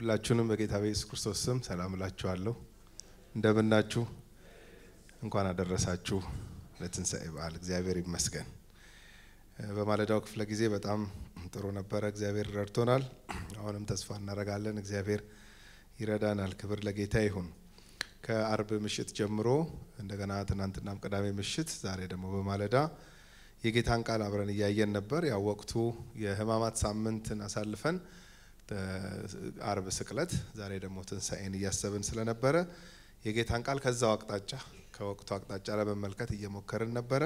ሁላችሁንም በጌታ በኢየሱስ ክርስቶስ ስም ሰላም እላችኋለሁ። እንደምናችሁ፣ እንኳን አደረሳችሁ ለትንሣኤ በዓል። እግዚአብሔር ይመስገን። በማለዳው ክፍለ ጊዜ በጣም ጥሩ ነበረ። እግዚአብሔር ረድቶናል። አሁንም ተስፋ እናደርጋለን። እግዚአብሔር ይረዳናል። ክብር ለጌታ ይሁን። ከአርብ ምሽት ጀምሮ እንደገና ትናንትናም ቅዳሜ ምሽት፣ ዛሬ ደግሞ በማለዳ የጌታን ቃል አብረን እያየን ነበር። ያው ወቅቱ የሕማማት ሳምንትን አሳልፈን አርብ ስቅለት፣ ዛሬ ደግሞ ትንሣኤን እያሰብን ስለነበረ የጌታን ቃል ከዛው አቅጣጫ ከወቅቱ አቅጣጫ ለመመልከት እየሞከርን ነበረ።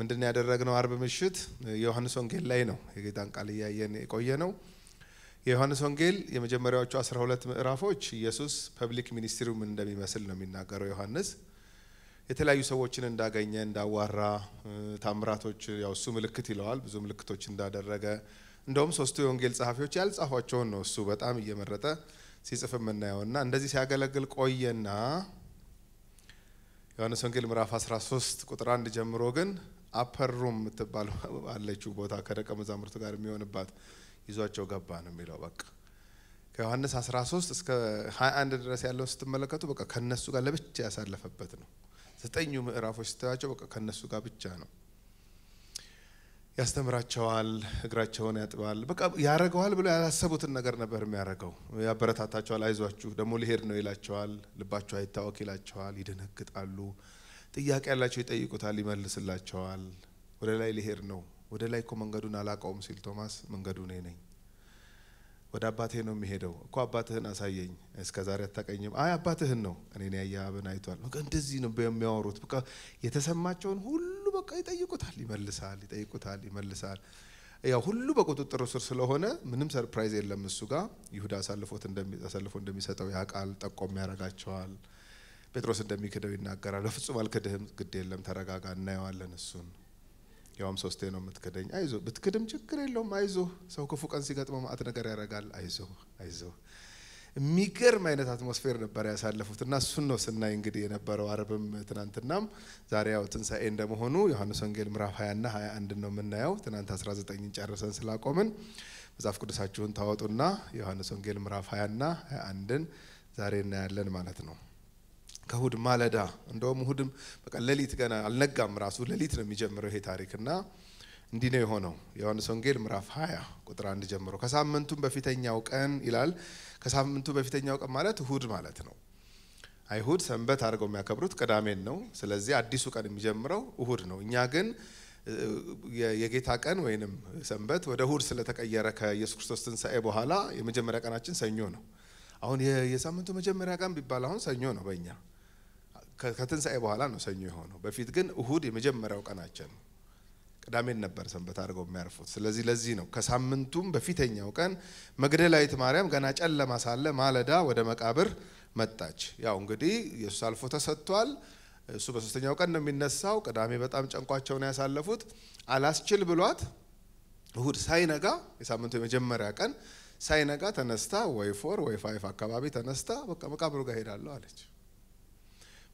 ምንድን ያደረግነው አርብ ምሽት የዮሐንስ ወንጌል ላይ ነው የጌታን ቃል እያየን የቆየ ነው። የዮሐንስ ወንጌል የመጀመሪያዎቹ 12 ምዕራፎች ኢየሱስ ፐብሊክ ሚኒስትሪው ምን እንደሚመስል ነው የሚናገረው ዮሐንስ። የተለያዩ ሰዎችን እንዳገኘ፣ እንዳዋራ፣ ታምራቶች ያው እሱ ምልክት ይለዋል ብዙ ምልክቶች እንዳደረገ እንደውም ሶስቱ የወንጌል ጸሐፊዎች ያልጻፏቸውን ነው እሱ በጣም እየመረጠ ሲጽፍ የምናየው እና እንደዚህ ሲያገለግል ቆየና ዮሐንስ ወንጌል ምዕራፍ 13 ቁጥር አንድ ጀምሮ ግን አፐር ሩም የምትባል አለችው ቦታ ከደቀ መዛሙርቱ ጋር የሚሆንባት ይዟቸው ገባ ነው የሚለው። በቃ ከዮሐንስ 13 እስከ 21 ድረስ ያለውን ስትመለከቱ በቃ ከነሱ ጋር ለብቻ ያሳለፈበት ነው። ዘጠኙ ምዕራፎች ስታያቸው በቃ ከነሱ ጋር ብቻ ነው። ያስተምራቸዋል፣ እግራቸውን ያጥባል። በቃ ያረገዋል ብሎ ያላሰቡትን ነገር ነበር የሚያረገው። ያበረታታቸዋል፣ አይዟችሁ ደግሞ ሊሄድ ነው ይላቸዋል፣ ልባቸው አይታወክ ይላቸዋል፣ ይደነግጣሉ። ጥያቄ ያላቸው ይጠይቁታል፣ ይመልስላቸዋል። ወደ ላይ ሊሄድ ነው፣ ወደ ላይ እኮ መንገዱን አላውቀውም ሲል ቶማስ መንገዱ እኔ ነኝ፣ ወደ አባቴ ነው የሚሄደው እኮ አባትህን አሳየኝ፣ እስከ ዛሬ አታቀኝም። አይ አባትህን ነው እኔን ያየ አብን አይቷል። እንደዚህ ነው የሚያወሩት። በቃ የተሰማቸውን ሁሉ በቃ ይጠይቁታል፣ ይመልሳል፣ ይጠይቁታል፣ ይመልሳል። ያው ሁሉ በቁጥጥር ስር ስለሆነ ምንም ሰርፕራይዝ የለም እሱ ጋር። ይሁዳ አሳልፎት አሳልፎ እንደሚሰጠው ያውቃል፣ ጠቆም ያደርጋቸዋል። ጴጥሮስ እንደሚክደው ይናገራል። በፍጹም አልክድህም፣ ግድ የለም ተረጋጋ፣ እናየዋለን እሱን ያውም ሶስቴ ነው የምትክደኝ። አይዞ ብትክድም ችግር የለውም አይዞ ሰው ክፉ ቀን ሲገጥመው ማአት ነገር ያደርጋል። አይዞ አይዞ የሚገርም አይነት አትሞስፌር ነበር ያሳለፉት እና እሱን ነው ስናይ እንግዲህ የነበረው አርብም ትናንትናም ዛሬ ያው ትንሣኤ እንደመሆኑ ዮሐንስ ወንጌል ምዕራፍ 20ና 21 ነው የምናየው። ትናንት 19ን ጨርሰን ስላቆምን መጽሐፍ ቅዱሳችሁን ታወጡና ዮሐንስ ወንጌል ምዕራፍ 20ና 21ን ዛሬ እናያለን ማለት ነው። ከሁድ ማለዳ እንደውም ሁድም በቃ ሌሊት ገና አልነጋም ራሱ ሌሊት ነው የሚጀምረው ይሄ ታሪክ እና እንዲህ ነው የሆነው። ዮሐንስ ወንጌል ምዕራፍ 20 ቁጥር 1 ጀምሮ ከሳምንቱ በፊተኛው ቀን ይላል። ከሳምንቱ በፊተኛው ቀን ማለት እሁድ ማለት ነው። አይሁድ ሰንበት አድርገው የሚያከብሩት ቅዳሜን ነው። ስለዚህ አዲሱ ቀን የሚጀምረው እሁድ ነው። እኛ ግን የጌታ ቀን ወይንም ሰንበት ወደ እሁድ ስለተቀየረ ከኢየሱስ ክርስቶስ ትንሣኤ በኋላ የመጀመሪያ ቀናችን ሰኞ ነው። አሁን የሳምንቱ መጀመሪያ ቀን ቢባል አሁን ሰኞ ነው በእኛ ከትንሣኤ በኋላ ነው ሰኞ የሆነው። በፊት ግን እሁድ የመጀመሪያው ቀናችን ነው። ቅዳሜን ነበር ሰንበት አድርገው የሚያርፉት። ስለዚህ ለዚህ ነው ከሳምንቱም በፊተኛው ቀን መግደላዊት ማርያም ገና ጨለማ ሳለ ማለዳ ወደ መቃብር መጣች። ያው እንግዲህ ኢየሱስ አልፎ ተሰጥቷል። እሱ በሶስተኛው ቀን ነው የሚነሳው። ቅዳሜ በጣም ነው ያሳለፉት አላስችል ብሏት እሁድ ሳይነጋ የሳምንቱ የመጀመሪያ ቀን ሳይነጋ ተነስታ ወይ ፎር ወይ ፋይፍ አካባቢ ተነስታ በቃ መቃብሩ ጋር ሄዳለሁ አለች።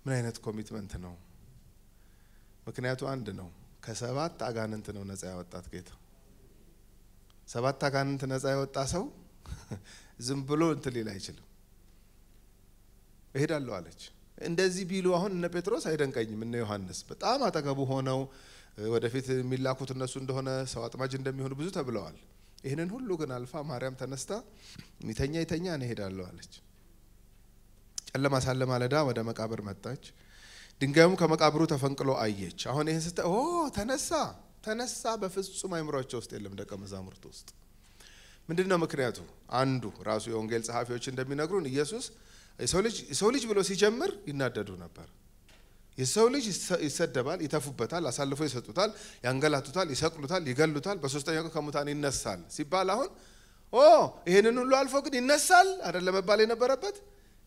ምን አይነት ኮሚትመንት ነው? ምክንያቱ አንድ ነው። ከሰባት አጋንንት ነው ነጻ ያወጣት ጌታ። ሰባት አጋንንት ነጻ ያወጣ ሰው ዝም ብሎ እንትን ሊል አይችልም። እሄዳለሁ አለች። እንደዚህ ቢሉ አሁን እነ ጴጥሮስ አይደንቀኝም፣ እነ ዮሐንስ በጣም አጠገቡ ሆነው ወደፊት የሚላኩት እነሱ እንደሆነ ሰው አጥማጅ እንደሚሆኑ ብዙ ተብለዋል። ይህንን ሁሉ ግን አልፋ ማርያም ተነስታ ሚተኛ ይተኛ እኔ እሄዳለሁ አለች። ጨለማ ሳለ ማለዳ ወደ መቃብር መጣች። ድንጋዩም ከመቃብሩ ተፈንቅሎ አየች። አሁን ይህን ኦ ተነሳ ተነሳ፣ በፍጹም አይምሯቸው ውስጥ የለም ደቀ መዛሙርት ውስጥ። ምንድን ነው ምክንያቱ? አንዱ ራሱ የወንጌል ጸሐፊዎች እንደሚነግሩን ኢየሱስ የሰው ልጅ ብሎ ሲጀምር ይናደዱ ነበር። የሰው ልጅ ይሰደባል፣ ይተፉበታል፣ አሳልፎ ይሰጡታል፣ ያንገላቱታል፣ ይሰቅሉታል፣ ይገሉታል፣ በሶስተኛ ቀን ከሙታን ይነሳል ሲባል አሁን ኦ ይህንን ሁሉ አልፎ ግን ይነሳል አይደል የነበረበት።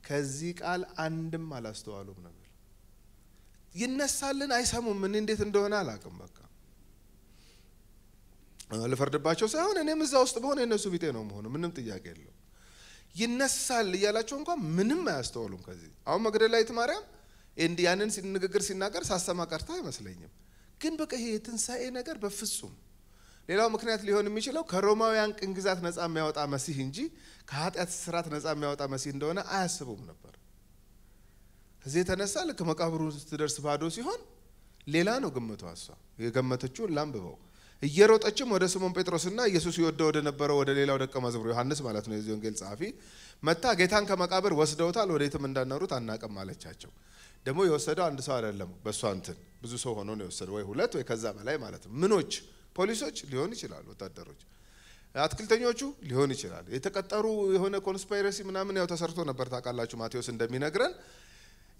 ከዚህ ቃል አንድም አላስተዋሉም ነበር። ይነሳልን አይሰሙም። እኔ እንዴት እንደሆነ አላውቅም። በቃ ልፈርድባቸው ሳይሆን እኔም እዛ ውስጥ በሆነ የነሱ ቢጤ ነው መሆኑ ምንም ጥያቄ የለው። ይነሳል እያላቸው እንኳን ምንም አያስተውሉም። ከዚህ አሁን መግደላዊት ማርያም ያንን ንግግር ሲናገር ሳሰማ ቀርታ አይመስለኝም። ግን በቃ ይሄ የትንሣኤ ነገር በፍጹም ሌላው ምክንያት ሊሆን የሚችለው ከሮማውያን ቅኝ ግዛት ነፃ የሚያወጣ መሲህ እንጂ ከኃጢአት ስርዓት ነፃ የሚያወጣ መሲህ እንደሆነ አያስቡም ነበር። ከዚህ የተነሳ ልክ መቃብሩ ስትደርስ ባዶ ሲሆን ሌላ ነው ግምቷ። እሷ የገመተችውን ላንብበው። እየሮጠችም ወደ ስምዖን ጴጥሮስና ኢየሱስ ይወደው ወደ ነበረው ወደ ሌላው ደቀ መዝሙር ዮሐንስ ማለት ነው የዚህ ወንጌል ጸሐፊ መታ ጌታን ከመቃብር ወስደውታል፣ ወዴትም እንዳናሩት አናቅም አለቻቸው። ደግሞ የወሰደው አንድ ሰው አይደለም። በእሷ እንትን ብዙ ሰው ሆኖ ነው የወሰደው፣ ወይ ሁለት ወይ ከዛ በላይ ማለት ነው። ምኖች ፖሊሶች ሊሆን ይችላል፣ ወታደሮች፣ አትክልተኞቹ ሊሆን ይችላል። የተቀጠሩ የሆነ ኮንስፓይረሲ ምናምን ያው ተሰርቶ ነበር ታውቃላችሁ። ማቴዎስ እንደሚነግረን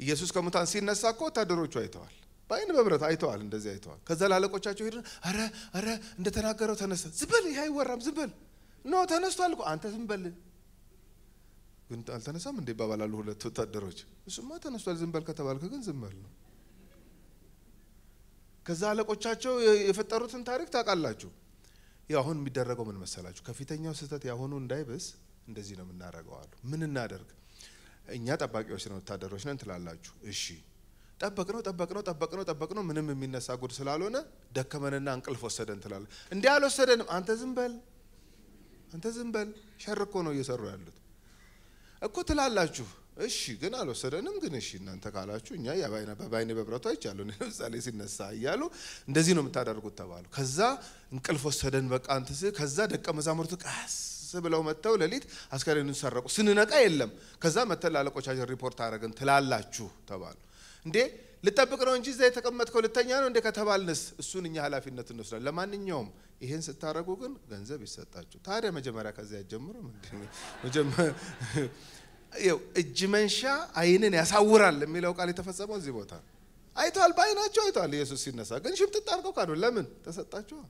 ኢየሱስ ከሙታን ሲነሳ እኮ ወታደሮቹ አይተዋል። በአይን በብረት አይተዋል። እንደዚህ አይተዋል። ከዛ ላለቆቻቸው ሄድን። አረ አረ እንደተናገረው ተነስተ ዝበል፣ በል ይህ አይወራም። ዝም ኖ ተነስቷል እኮ አንተ ዝም በል ግን አልተነሳም እንዴ ይባባላሉ ሁለት ወታደሮች። እሱማ ተነስቷል ዝም በል ከተባልክ ግን ዝም በል ነው። ከዛ አለቆቻቸው የፈጠሩትን ታሪክ ታውቃላችሁ። ያው አሁን የሚደረገው ምን መሰላችሁ? ከፊተኛው ስህተት ያሁኑ እንዳይብስ እንደዚህ ነው የምናደርገው አሉ። ምን እናደርግ እኛ ጠባቂዎች ነን፣ ወታደሮች ነን ትላላችሁ። እሺ ጠበቅ ነው ጠበቅ ነው ጠበቅ ነው ጠበቅ ነው ምንም የሚነሳ ጉድ ስላልሆነ ደከመንና እንቅልፍ ወሰደን ትላለ። እንዲህ አልወሰደንም። አንተ ዝም በል አንተ ዝም በል ሸርኮ ነው እየሰሩ ያሉት እኮ ትላላችሁ። እሺ ግን አልወሰደንም። ግን እሺ እናንተ ካላችሁ እኛ በባይኔ በብረቱ አይቻሉ ለምሳሌ ሲነሳ እያሉ እንደዚህ ነው የምታደርጉት ተባሉ። ከዛ እንቅልፍ ወሰደን በቃ አንተ ከዛ ደቀ መዛሙርቱ ቀስ ብለው መጥተው ሌሊት አስከሬኑን ሰረቁ። ስንነቃ የለም። ከዛ መተን ላለቆቻችን ሪፖርት አረግን ትላላችሁ ተባሉ። እንዴ ልጠብቅ ነው እንጂ እዛ የተቀመጥከው ልተኛ ነው እንዴ ከተባልንስ እሱን እኛ ኃላፊነት እንወስዳል። ለማንኛውም ይህን ስታረጉ ግን ገንዘብ ይሰጣችሁ። ታዲያ መጀመሪያ ከዚያ ጀምረም እጅ መንሻ አይንን ያሳውራል የሚለው ቃል የተፈጸመው እዚህ ቦታ አይተዋል። በአይናቸው አይተዋል። ኢየሱስ ሲነሳ ግን ሽምጥጥ አድርገው ካዱ። ለምን ተሰጣችኋል?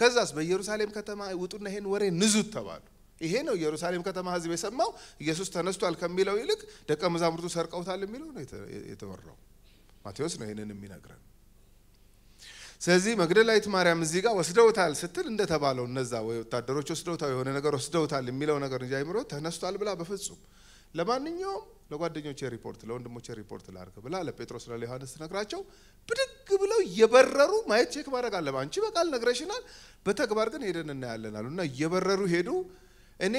ከዛስ በኢየሩሳሌም ከተማ ውጡና ይሄን ወሬ ንዙት ተባሉ። ይሄ ነው ኢየሩሳሌም ከተማ ህዝብ የሰማው ኢየሱስ ተነስቷል ከሚለው ይልቅ ደቀ መዛሙርቱ ሰርቀውታል የሚለው ነው የተወራው። ማቴዎስ ነው ይህንን የሚነግረን። ስለዚህ መግደላዊት ማርያም እዚህ ጋር ወስደውታል ስትል እንደተባለው እነዛ ወይ ወታደሮች ወስደውታል የሆነ ነገር ወስደውታል የሚለው ነገር እንጂ አይምሮ ተነስቷል ብላ በፍጹም ለማንኛውም ለጓደኞች ሪፖርት ለወንድሞች ሪፖርት ላርግ ብላ ለጴጥሮስና ለዮሐንስ ነግራቸው ብድግ ብለው እየበረሩ ማየት ቼክ ማድረግ አለ። አንቺ በቃል ነግረሽናል፣ በተግባር ግን ሄደን እናያለን አሉ እና እየበረሩ ሄዱ። እኔ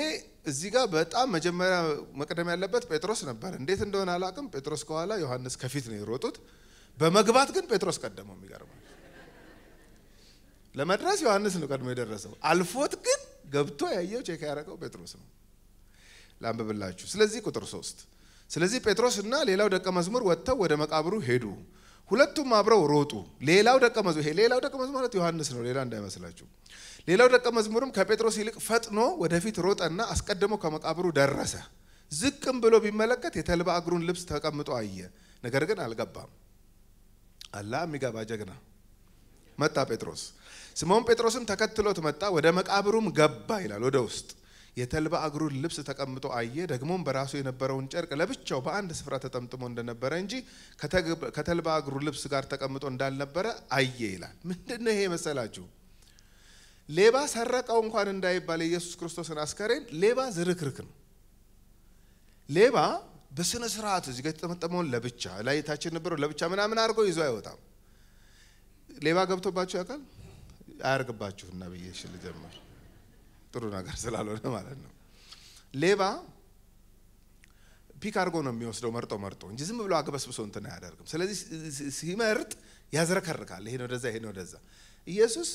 እዚህ ጋር በጣም መጀመሪያ መቅደም ያለበት ጴጥሮስ ነበር። እንዴት እንደሆነ አላቅም ጴጥሮስ ከኋላ ዮሐንስ ከፊት ነው የሮጡት። በመግባት ግን ጴጥሮስ ቀደመው። የሚገርመው ለመድረስ ዮሐንስ ነው ቀድሞ የደረሰው። አልፎት ግን ገብቶ ያየው ቼክ ያደረገው ጴጥሮስ ነው። ላንብብላችሁ። ስለዚህ ቁጥር ሶስት ስለዚህ ጴጥሮስና ሌላው ደቀ መዝሙር ወጥተው ወደ መቃብሩ ሄዱ። ሁለቱም አብረው ሮጡ። ሌላው ደቀ መዝሙር ሌላው ደቀ መዝሙር ማለት ዮሐንስ ነው፣ ሌላ እንዳይመስላችሁ። ሌላው ደቀ መዝሙርም ከጴጥሮስ ይልቅ ፈጥኖ ወደፊት ሮጠና አስቀድሞ ከመቃብሩ ደረሰ። ዝቅም ብሎ ቢመለከት የተልባ እግሩን ልብስ ተቀምጦ አየ፣ ነገር ግን አልገባም። አላ የሚገባ ጀግና መጣ ጴጥሮስ። ስምዖን ጴጥሮስም ተከትሎት መጣ፣ ወደ መቃብሩም ገባ ይላል ወደ ውስጥ የተልባ እግሩን ልብስ ተቀምጦ አየ። ደግሞም በራሱ የነበረውን ጨርቅ ለብቻው በአንድ ስፍራ ተጠምጥሞ እንደነበረ እንጂ ከተልባ እግሩ ልብስ ጋር ተቀምጦ እንዳልነበረ አየ ይላል። ምንድን ነው ይሄ መሰላችሁ? ሌባ ሰረቀው እንኳን እንዳይባል የኢየሱስ ክርስቶስን አስከሬን ሌባ ዝርክርክ ነው። ሌባ በስነ ስርዓት እዚህ ጋር የተጠመጠመውን ለብቻ ላይ የታች የነበረው ለብቻ ምናምን አድርጎ ይዞ አይወጣም። ሌባ ገብቶባችሁ ያውቃል? አያርግባችሁ እና ብዬሽ ልጀምር ጥሩ ነገር ስላልሆነ ማለት ነው። ሌባ ፒክ አድርጎ ነው የሚወስደው መርጦ መርጦ እንጂ ዝም ብሎ አግበስብሶ እንትን አያደርግም። ስለዚህ ሲመርጥ ያዝረከርካል። ይሄን ወደዛ፣ ይሄን ወደዛ። ኢየሱስ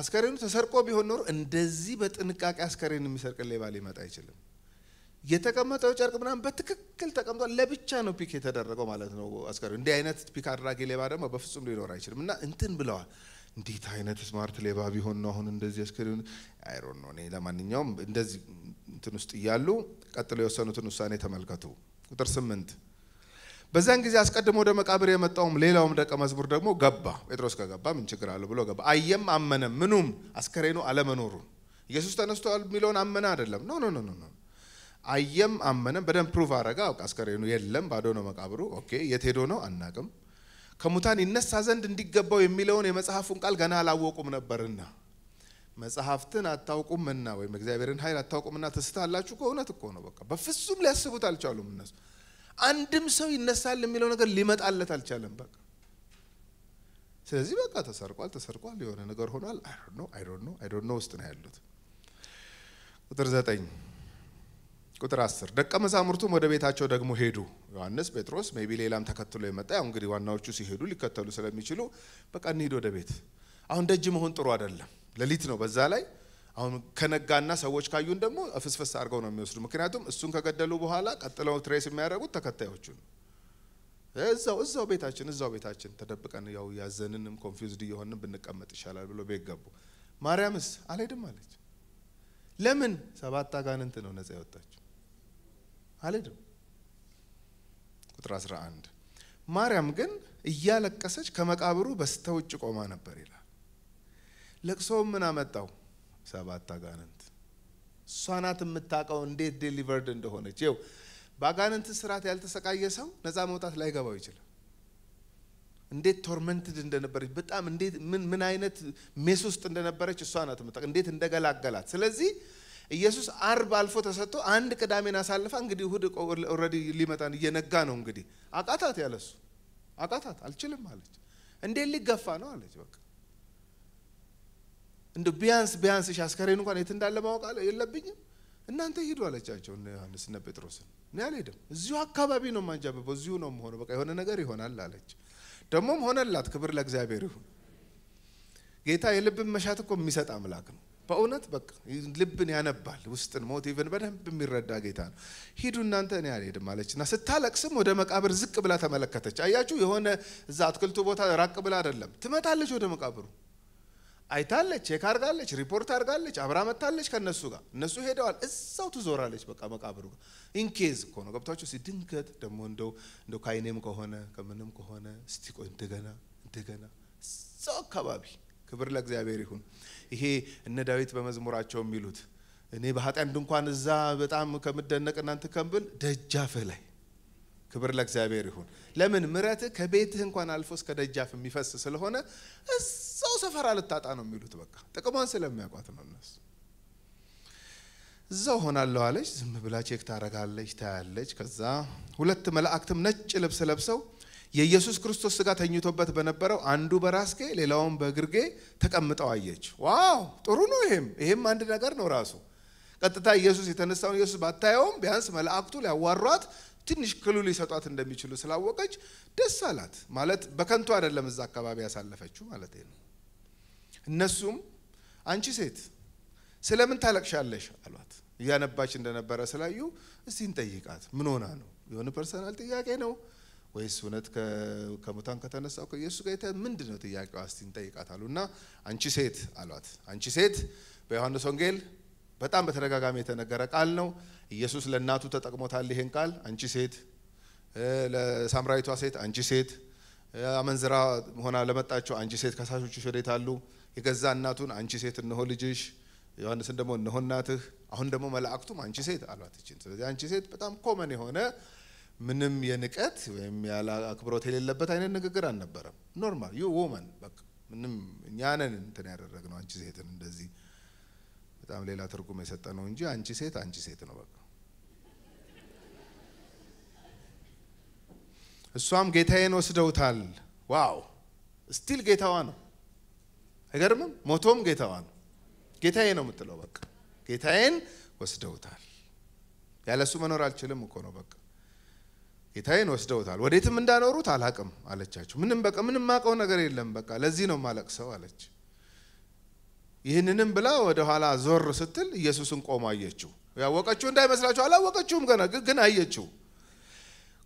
አስከሬኑ ተሰርቆ ቢሆን ኖሮ እንደዚህ በጥንቃቄ አስከሬን የሚሰርቅ ሌባ ሊመጣ አይችልም። የተቀመጠው ጨርቅ ምናምን በትክክል ተቀምጧል። ለብቻ ነው ፒክ የተደረገው ማለት ነው አስከሬኑ። እንዲህ አይነት ፒክ አድራጊ ሌባ ደግሞ በፍጹም ሊኖር አይችልም እና እንትን ብለዋል እንዴት አይነት ስማርት ሌባ ቢሆን ነው አሁን እንደዚህ አስክሪን አይሮ ነው። እኔ ለማንኛውም እንደዚህ እንትን ውስጥ እያሉ ቀጥሎ የወሰኑትን ውሳኔ ተመልከቱ። ቁጥር ስምንት በዚያን ጊዜ አስቀድሞ ወደ መቃብር የመጣውም ሌላውም ደቀ መዝሙር ደግሞ ገባ። ጴጥሮስ ከገባ ምን ችግር አለው ብሎ ገባ። አየም አመነ፣ ምኑም አስከሬኑ አለመኖሩን ኢየሱስ ተነስቷል የሚለውን አመነ አይደለም። ኖ ኖ ኖ ኖ አየም አመነ። በደንብ ፕሩቭ አረጋ። አስከሬኑ የለም ባዶ ነው መቃብሩ። ኦኬ የት ሄዶ ነው አናቅም። ከሙታን ይነሳ ዘንድ እንዲገባው የሚለውን የመጽሐፉን ቃል ገና አላወቁም ነበርና መጽሐፍትን አታውቁምና ወይም እግዚአብሔርን ኃይል አታውቁምና ትስታላችሁ። ከእውነት እኮ ነው። በቃ በፍጹም ሊያስቡት አልቻሉም እነሱ። አንድም ሰው ይነሳል የሚለው ነገር ሊመጣለት አልቻለም። በቃ ስለዚህ በቃ ተሰርቋል፣ ተሰርቋል፣ የሆነ ነገር ሆኗል። አይ አይዶኖ አይዶኖ ውስጥ ነው ያሉት። ቁጥር ዘጠኝ ቁጥር 10 ደቀ መዛሙርቱም ወደ ቤታቸው ደግሞ ሄዱ። ዮሐንስ፣ ጴጥሮስ፣ ሜቢ ሌላም ተከትሎ የመጣ ያው እንግዲህ ዋናዎቹ ሲሄዱ ሊከተሉ ስለሚችሉ በቃ እንሂድ ወደ ቤት። አሁን ደጅ መሆን ጥሩ አይደለም፣ ሌሊት ነው። በዛ ላይ አሁን ከነጋና ሰዎች ካዩን ደግሞ ፍስፍስ አድርገው ነው የሚወስዱ። ምክንያቱም እሱን ከገደሉ በኋላ ቀጥለው ትሬስ የሚያደርጉት ተከታዮቹን እዛው እዛው ቤታችን እዛው ቤታችን ተደብቀን ያው ያዘንንም ኮንፊውዝድ እየሆንን ብንቀመጥ ይሻላል ብሎ ቤት ገቡ። ማርያምስ አልሄድም አለች። ለምን? ሰባት አጋንንት ነው ነጻ ያወጣችው። አልሄድም። ቁጥር 11 ማርያም ግን እያለቀሰች ከመቃብሩ በስተውጭ ቆማ ነበር ይላል። ለቅሶ ምን አመጣው? ሰባት አጋንንት። እሷ ናት የምታውቀው እንዴት ዴሊቨርድ እንደሆነች። ይው በአጋንንት ስርዓት ያልተሰቃየ ሰው ነፃ መውጣት ላይገባው ይችላል። እንዴት ቶርመንትድ እንደነበረች በጣም እንዴት ምን ምን አይነት ሜስ ውስጥ እንደነበረች እሷ ናት የምታውቀው እንዴት እንደገላገላት። ስለዚህ ኢየሱስ አርብ አልፎ ተሰጥቶ አንድ ቅዳሜን አሳልፋ እንግዲህ እሁድ ኦልሬዲ ሊመጣ እየነጋ ነው። እንግዲህ አቃታት፣ ያለሱ አቃታት፣ አልችልም አለች። እንዴት ሊገፋ ነው አለች። በቃ እንደ ቢያንስ ቢያንስ እሺ አስከሬን እንኳን የት እንዳለ ማወቅ የለብኝም እናንተ ሂዱ አለቻቸው እነ ዮሐንስ እነ ጴጥሮስን። እኔ አልሄድም፣ እዚሁ አካባቢ ነው ማንጃበበው፣ እዚሁ ነው መሆነው፣ በቃ የሆነ ነገር ይሆናል አለች። ደግሞም ሆነላት። ክብር ለእግዚአብሔር ይሁን። ጌታ የልብን መሻት እኮ የሚሰጥ አምላክ ነው። በእውነት በቃ ልብን ያነባል ውስጥን ሞቲቭን በደንብ የሚረዳ ጌታ ነው። ሂዱ እናንተ እኔ አልሄድም እና ስታለቅስም ወደ መቃብር ዝቅ ብላ ተመለከተች። አያችሁ፣ የሆነ እዛ አትክልቱ ቦታ ራቅ ብላ አይደለም፣ ትመጣለች ወደ መቃብሩ። አይታለች፣ ቼክ አርጋለች፣ ሪፖርት አርጋለች፣ አብራ መታለች ከነሱ ጋር። እነሱ ሄደዋል። እዛው ትዞራለች በቃ መቃብሩ ጋር ኢንኬዝ እኮ ነው ገብታችሁ። ደግሞ እንደው እንደው ካይኔም ከሆነ ከምንም ከሆነ እስቲ ቆይ እንደገና እንደገና እዛው አካባቢ ክብር ለእግዚአብሔር ይሁን። ይሄ እነ ዳዊት በመዝሙራቸው የሚሉት እኔ በኃጢያን ድንኳን እዛ በጣም ከምደነቅ እናንተ ከምብል ደጃፍ ላይ ክብር ለእግዚአብሔር ይሁን። ለምን ምረት ከቤትህ እንኳን አልፎ እስከ ደጃፍ የሚፈስ ስለሆነ እዛው ሰፈር ልታጣ ነው የሚሉት። በቃ ጥቅሟን ስለሚያውቋት ነው እነሱ። እዛው ሆናለሁ አለች። ዝም ብላ ቼክ ታረጋለች፣ ታያለች። ከዛ ሁለት መላእክትም ነጭ ልብስ ለብሰው የኢየሱስ ክርስቶስ ስጋ ተኝቶበት በነበረው አንዱ በራስጌ ሌላውን በእግርጌ ተቀምጠው አየች። ዋው ጥሩ ነው። ይሄም ይሄም አንድ ነገር ነው ራሱ። ቀጥታ ኢየሱስ የተነሳውን ኢየሱስ ባታየውም ቢያንስ መላእክቱ ሊያዋሯት ትንሽ ክሉ ሊሰጧት እንደሚችሉ ስላወቀች ደስ አላት። ማለት በከንቱ አይደለም እዛ አካባቢ ያሳለፈችው ማለት ነው። እነሱም አንቺ ሴት ስለምን ታለቅሻለሽ አሏት። እያነባች እንደነበረ ስላዩ እስቲ እንጠይቃት፣ ምን ሆና ነው? የሆነ ፐርሰናል ጥያቄ ነው ወይስ እውነት ከሙታን ከተነሳው ከኢየሱስ ጋር የተ ምንድን ነው ጥያቄዋ? እስቲ እንጠይቃት እና አንቺ ሴት አሏት። አንቺ ሴት በዮሐንስ ወንጌል በጣም በተደጋጋሚ የተነገረ ቃል ነው። ኢየሱስ ለእናቱ ተጠቅሞታል ይሄን ቃል። አንቺ ሴት ለሳምራዊቷ ሴት አንቺ ሴት አመንዝራ ሆና ለመጣችው አንቺ ሴት ከሳሾች ወዴት አሉ? የገዛ እናቱን አንቺ ሴት እነሆ ልጅሽ፣ ዮሐንስን ደግሞ እነሆ እናትህ። አሁን ደግሞ መላእክቱም አንቺ ሴት አሏት ይችን። ስለዚህ አንቺ ሴት በጣም ኮመን የሆነ ምንም የንቀት ወይም ያለ አክብሮት የሌለበት አይነት ንግግር አልነበረም። ኖርማል ዩ ውመን በቃ ምንም እኛ ነን እንትን ነው አንቺ ሴትን እንደዚህ በጣም ሌላ ትርጉም የሰጠ ነው እንጂ አንቺ ሴት አንቺ ሴት ነው በቃ። እሷም ጌታዬን ወስደውታል። ዋው ስቲል ጌታዋ ነው። አይገርምም? ሞቶም ጌታዋ ነው። ጌታዬ ነው የምትለው በቃ ጌታዬን ወስደውታል። ያለሱ መኖር አልችልም እኮ ነው በቃ ጌታዬን ወስደውታል፣ ወዴትም እንዳኖሩት አላቅም አለቻቸው። ምንም በቃ ምንም ማቀው ነገር የለም በቃ ለዚህ ነው ማለቅሰው አለች። ይህንንም ብላ ወደ ኋላ ዞር ስትል ኢየሱስን ቆሞ አየችው። ያወቀችው እንዳይመስላችሁ አላወቀችውም፣ ገና ግን አየችው።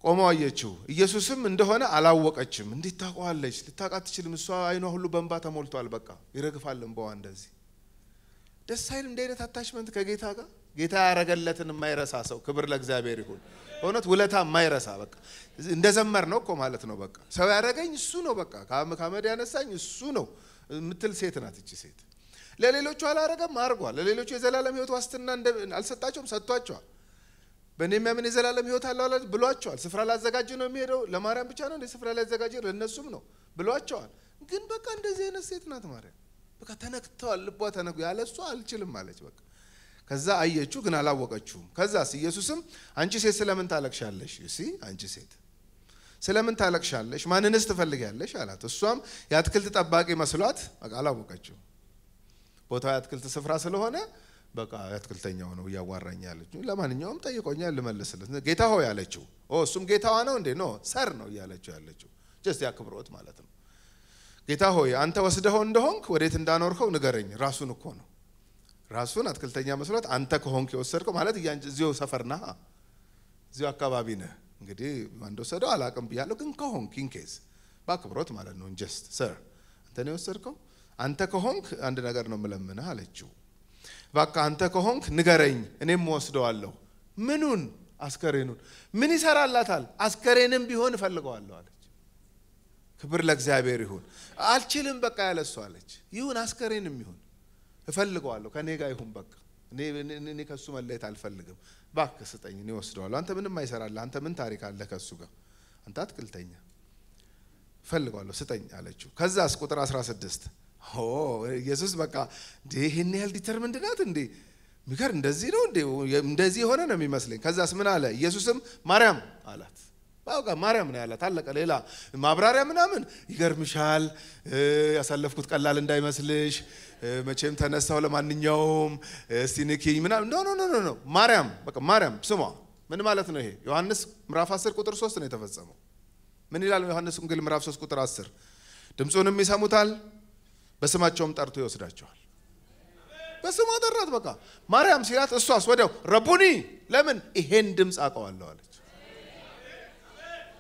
ቆሞ አየችው። ኢየሱስም እንደሆነ አላወቀችም። እንዴት ታውቀዋለች? ልታውቅ ትችልም? እሷ አይኗ ሁሉ በእንባ ተሞልቷል። በቃ ይረግፋል በዋ እንደዚህ። ደስ አይልም? እንዲህ አይነት አታችመንት ከጌታ ጋር ጌታ ያረገለትን የማይረሳ ሰው ክብር ለእግዚአብሔር ይሁን። እውነት ውለታ የማይረሳ በቃ እንደ ዘመር ነው እኮ ማለት ነው። በቃ ሰው ያደረገኝ እሱ ነው፣ በቃ ከአመድ ያነሳኝ እሱ ነው የምትል ሴት ናት እቺ ሴት። ለሌሎቹ አላረገም፣ አድርጓል። ለሌሎቹ የዘላለም ህይወት ዋስትና አልሰጣቸውም፣ ሰጥቷቸዋል። በእኔ የሚያምን የዘላለም ህይወት አለ ብሏቸዋል። ስፍራ ላዘጋጅ ነው የሚሄደው። ለማርያም ብቻ ነው ስፍራ ላዘጋጅ ለእነሱም ነው ብሏቸዋል። ግን በቃ እንደዚህ አይነት ሴት ናት ማርያም። በቃ ተነክተዋል፣ ልቧ ተነክ ያለ እሷ አልችልም አለች በቃ ከዛ አየችው ግን አላወቀችውም። ከዛስ ኢየሱስም አንቺ ሴት ስለምን ታለቅሻለሽ? እሺ አንቺ ሴት ስለምን ታለቅሻለሽ? ማንንስ ትፈልጊያለሽ አላት። እሷም የአትክልት ጠባቂ መስሏት በቃ አላወቀችው። ቦታው የአትክልት ስፍራ ስለሆነ በቃ የአትክልተኛው ነው እያዋራኝ ለማንኛውም ጠይቆኛል ልመልስለት። ጌታ ሆይ አለችው። እሱም ጌታዋ ነው እንዴ? ኖ ሰር ነው እያለችው ያለችው ጀስት ያክብሮት ማለት ነው። ጌታ ሆይ አንተ ወስደኸው እንደሆንክ ወዴት እንዳኖርከው ንገረኝ። ራሱን እኮ ነው ራሱን አትክልተኛ መስራት አንተ ከሆንክ የወሰድከው ማለት እዚሁ ሰፈር ነህ፣ እዚሁ አካባቢ ነህ። እንግዲህ ማን እንደወሰደው አላቅም ብያለሁ፣ ግን ከሆንክ ኢንኬዝ በአክብሮት ማለት ነው። ጀስት ሰር አንተ ነው የወሰድከው። አንተ ከሆንክ አንድ ነገር ነው የምለምንህ አለችው። ባካ አንተ ከሆንክ ንገረኝ፣ እኔም ወስደዋለሁ። ምኑን? አስከሬኑን። ምን ይሰራላታል? አስከሬንም ቢሆን እፈልገዋለሁ አለች። ክብር ለእግዚአብሔር ይሁን። አልችልም በቃ ያለሱ አለች። ይሁን አስከሬንም ይሁን እፈልገዋለሁ። ከእኔ ጋር ይሁን በቃ እኔ ከሱ መለየት አልፈልግም። ባክ ስጠኝ፣ እኔ ወስደዋለሁ። አንተ ምንም አይሰራልህ። አንተ ምን ታሪክ አለ ከሱ ጋር? አንተ አትክልተኛ። ፈልገዋለሁ ስጠኝ አለችው። ከዛስ ቁጥር 16 ኦ ኢየሱስ በቃ እንዴ ያህል ዲተርምንድ ናት እንዴ? እንደዚህ ነው እንዴ? እንደዚህ የሆነ ነው የሚመስለኝ። ከዛስ ምን አለ? ኢየሱስም ማርያም አላት። በቃ ማርያም ነው ያላት። አለቀ። ሌላ ማብራሪያ ምናምን ይገርምሻል፣ ያሳለፍኩት ቀላል እንዳይመስልሽ፣ መቼም ተነሳው ለማንኛውም እስቲ ንኪኝ ምናምን። ኖ ኖ ኖ ማርያም በቃ ማርያም ስሟ። ምን ማለት ነው ይሄ? ዮሐንስ ምዕራፍ 10 ቁጥር 3 ነው የተፈጸመው። ምን ይላል ዮሐንስ ወንጌል ምዕራፍ 3 ቁጥር 10 ድምፁንም ይሰሙታል፣ በስማቸውም ጠርቶ ይወስዳቸዋል። በስሟ ጠራት። በቃ ማርያም ሲላት እሷስ ወዲያው ረቡኒ ለምን ይሄን ድምፅ አውቀዋለሁ አለች።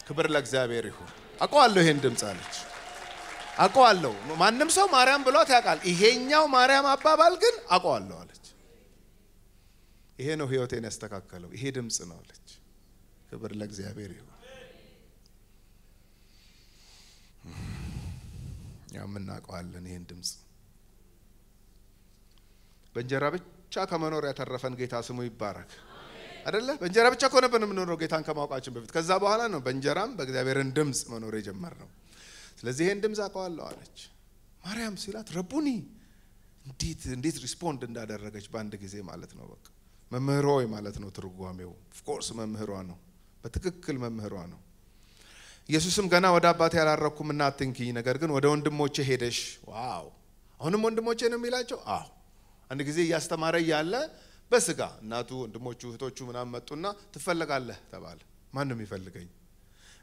ክብር ለእግዚአብሔር ይሁን። አውቀዋለሁ፣ ይሄን ድምፅ አለች አውቀዋለሁ። ማንም ሰው ማርያም ብሏት ያውቃል። ይሄኛው ማርያም አባባል ግን አውቀዋለሁ አለች። ይሄ ነው ህይወቴን ያስተካከለው፣ ይሄ ድምፅ ነው አለች። ክብር ለእግዚአብሔር ይሁን። ያው የምናውቀዋለን ይህን ድምፅ። በእንጀራ ብቻ ከመኖር ያተረፈን ጌታ ስሙ ይባረክ። አደለ? በእንጀራ ብቻ እኮ ነበር የምንኖረው ጌታን ከማውቃችን በፊት። ከዛ በኋላ ነው በእንጀራም በእግዚአብሔርን ድምፅ መኖር ነው። ስለዚህ ይህን ድምፅ አውቀዋለሁ አለች ማርያም ሲላት ረቡኒ፣ እንዴት እንዴት ሪስፖንድ እንዳደረገች በአንድ ጊዜ ማለት ነው። በቃ ወይ ማለት ነው ትርጓሜው። ኦፍኮርስ መምህሯ ነው፣ በትክክል መምህሯ ነው። ኢየሱስም ገና ወደ አባቴ ያላረኩም እና አትንኪኝ፣ ነገር ግን ወደ ወንድሞቼ ሄደሽ። ዋው! አሁንም ወንድሞቼ ነው የሚላቸው። አዎ አንድ ጊዜ እያስተማረ እያለ በስጋ እናቱ፣ ወንድሞቹ፣ እህቶቹ ምናምን መጡና ትፈለጋለህ ተባለ። ማን ነው የሚፈልገኝ?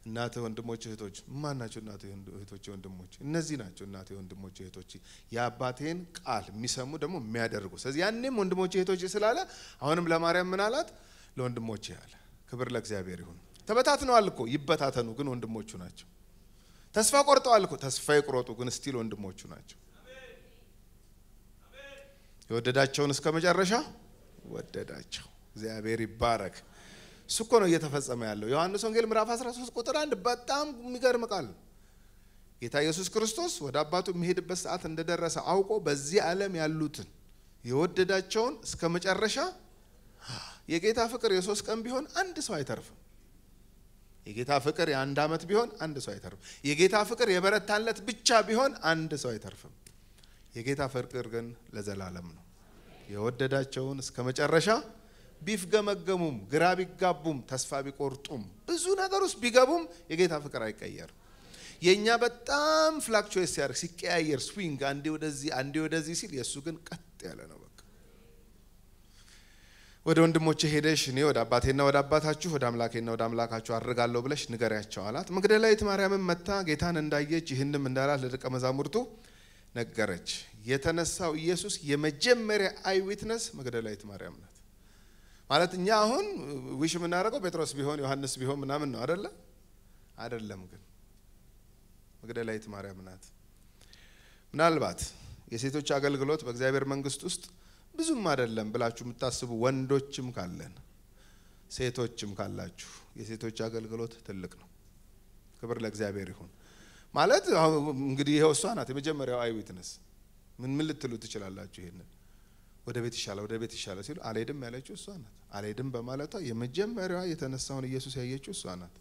እናት፣ ወንድሞች፣ እህቶች ማን ናቸው? እናቴ እህቶች፣ ወንድሞች እነዚህ ናቸው። እናት፣ ወንድሞች፣ እህቶች የአባቴን ቃል የሚሰሙ ደግሞ የሚያደርጉ። ስለዚህ ያኔም ወንድሞች፣ እህቶች ስላለ አሁንም ለማርያም ምን አላት? ለወንድሞች ያለ ክብር ለእግዚአብሔር ይሁን። ተበታትነዋል እኮ ይበታተኑ፣ ግን ወንድሞቹ ናቸው። ተስፋ ቆርጠዋል እኮ ተስፋ ይቁረጡ፣ ግን ስቲል ወንድሞቹ ናቸው። የወደዳቸውን እስከ መጨረሻ ወደዳቸው። እግዚአብሔር ይባረክ። እሱ እኮ ነው እየተፈጸመ ያለው። ዮሐንስ ወንጌል ምዕራፍ 13 ቁጥር አንድ በጣም የሚገርም ቃል ጌታ ኢየሱስ ክርስቶስ ወደ አባቱ የሚሄድበት ሰዓት እንደደረሰ አውቆ በዚህ ዓለም ያሉትን የወደዳቸውን እስከ መጨረሻ የጌታ ፍቅር የሶስት ቀን ቢሆን አንድ ሰው አይተርፍም። የጌታ ፍቅር የአንድ ዓመት ቢሆን አንድ ሰው አይተርፍም። የጌታ ፍቅር የበረታለት ብቻ ቢሆን አንድ ሰው አይተርፍም። የጌታ ፍቅር ግን ለዘላለም ነው። የወደዳቸውን እስከ መጨረሻ ቢፍገመገሙም፣ ግራ ቢጋቡም፣ ተስፋ ቢቆርጡም፣ ብዙ ነገር ውስጥ ቢገቡም የጌታ ፍቅር አይቀየርም። የእኛ በጣም ፍላክቹዌት ሲያደርግ ሲቀያየር ስዊንግ አንዴ ወደዚህ አንዴ ወደዚህ ሲል የእሱ ግን ቀጥ ያለ ነው። በቃ ወደ ወንድሞቼ ሄደሽ እኔ ወደ አባቴና ወደ አባታችሁ ወደ አምላኬና ወደ አምላካችሁ አድርጋለሁ ብለሽ ንገሪያቸው አላት። መግደላዊት ማርያምም መታ ጌታን እንዳየች ይህንም እንዳላት ለደቀ መዛሙርቱ ነገረች። የተነሳው ኢየሱስ የመጀመሪያ አይ ዊትነስ መግደላዊት ማርያም ናት። ማለት እኛ አሁን ዊሽ የምናደርገው ጴጥሮስ ቢሆን ዮሐንስ ቢሆን ምናምን ነው አደለ? አደለም። ግን መግደላዊት ማርያም ናት። ምናልባት የሴቶች አገልግሎት በእግዚአብሔር መንግስት ውስጥ ብዙም አደለም ብላችሁ የምታስቡ ወንዶችም ካለን ሴቶችም ካላችሁ የሴቶች አገልግሎት ትልቅ ነው። ክብር ለእግዚአብሔር ይሁን። ማለት እንግዲህ ይኸው እሷ ናት የመጀመሪያው አይዊትነስ። ምን ምን ልትሉ ትችላላችሁ? ይሄንን ወደ ቤት ይሻላል ወደ ቤት ይሻላል ሲሉ አልሄድም ያለችው እሷ ናት። አልሄድም በማለቷ የመጀመሪያዋ የተነሳውን ኢየሱስ ያየችው እሷ ናት።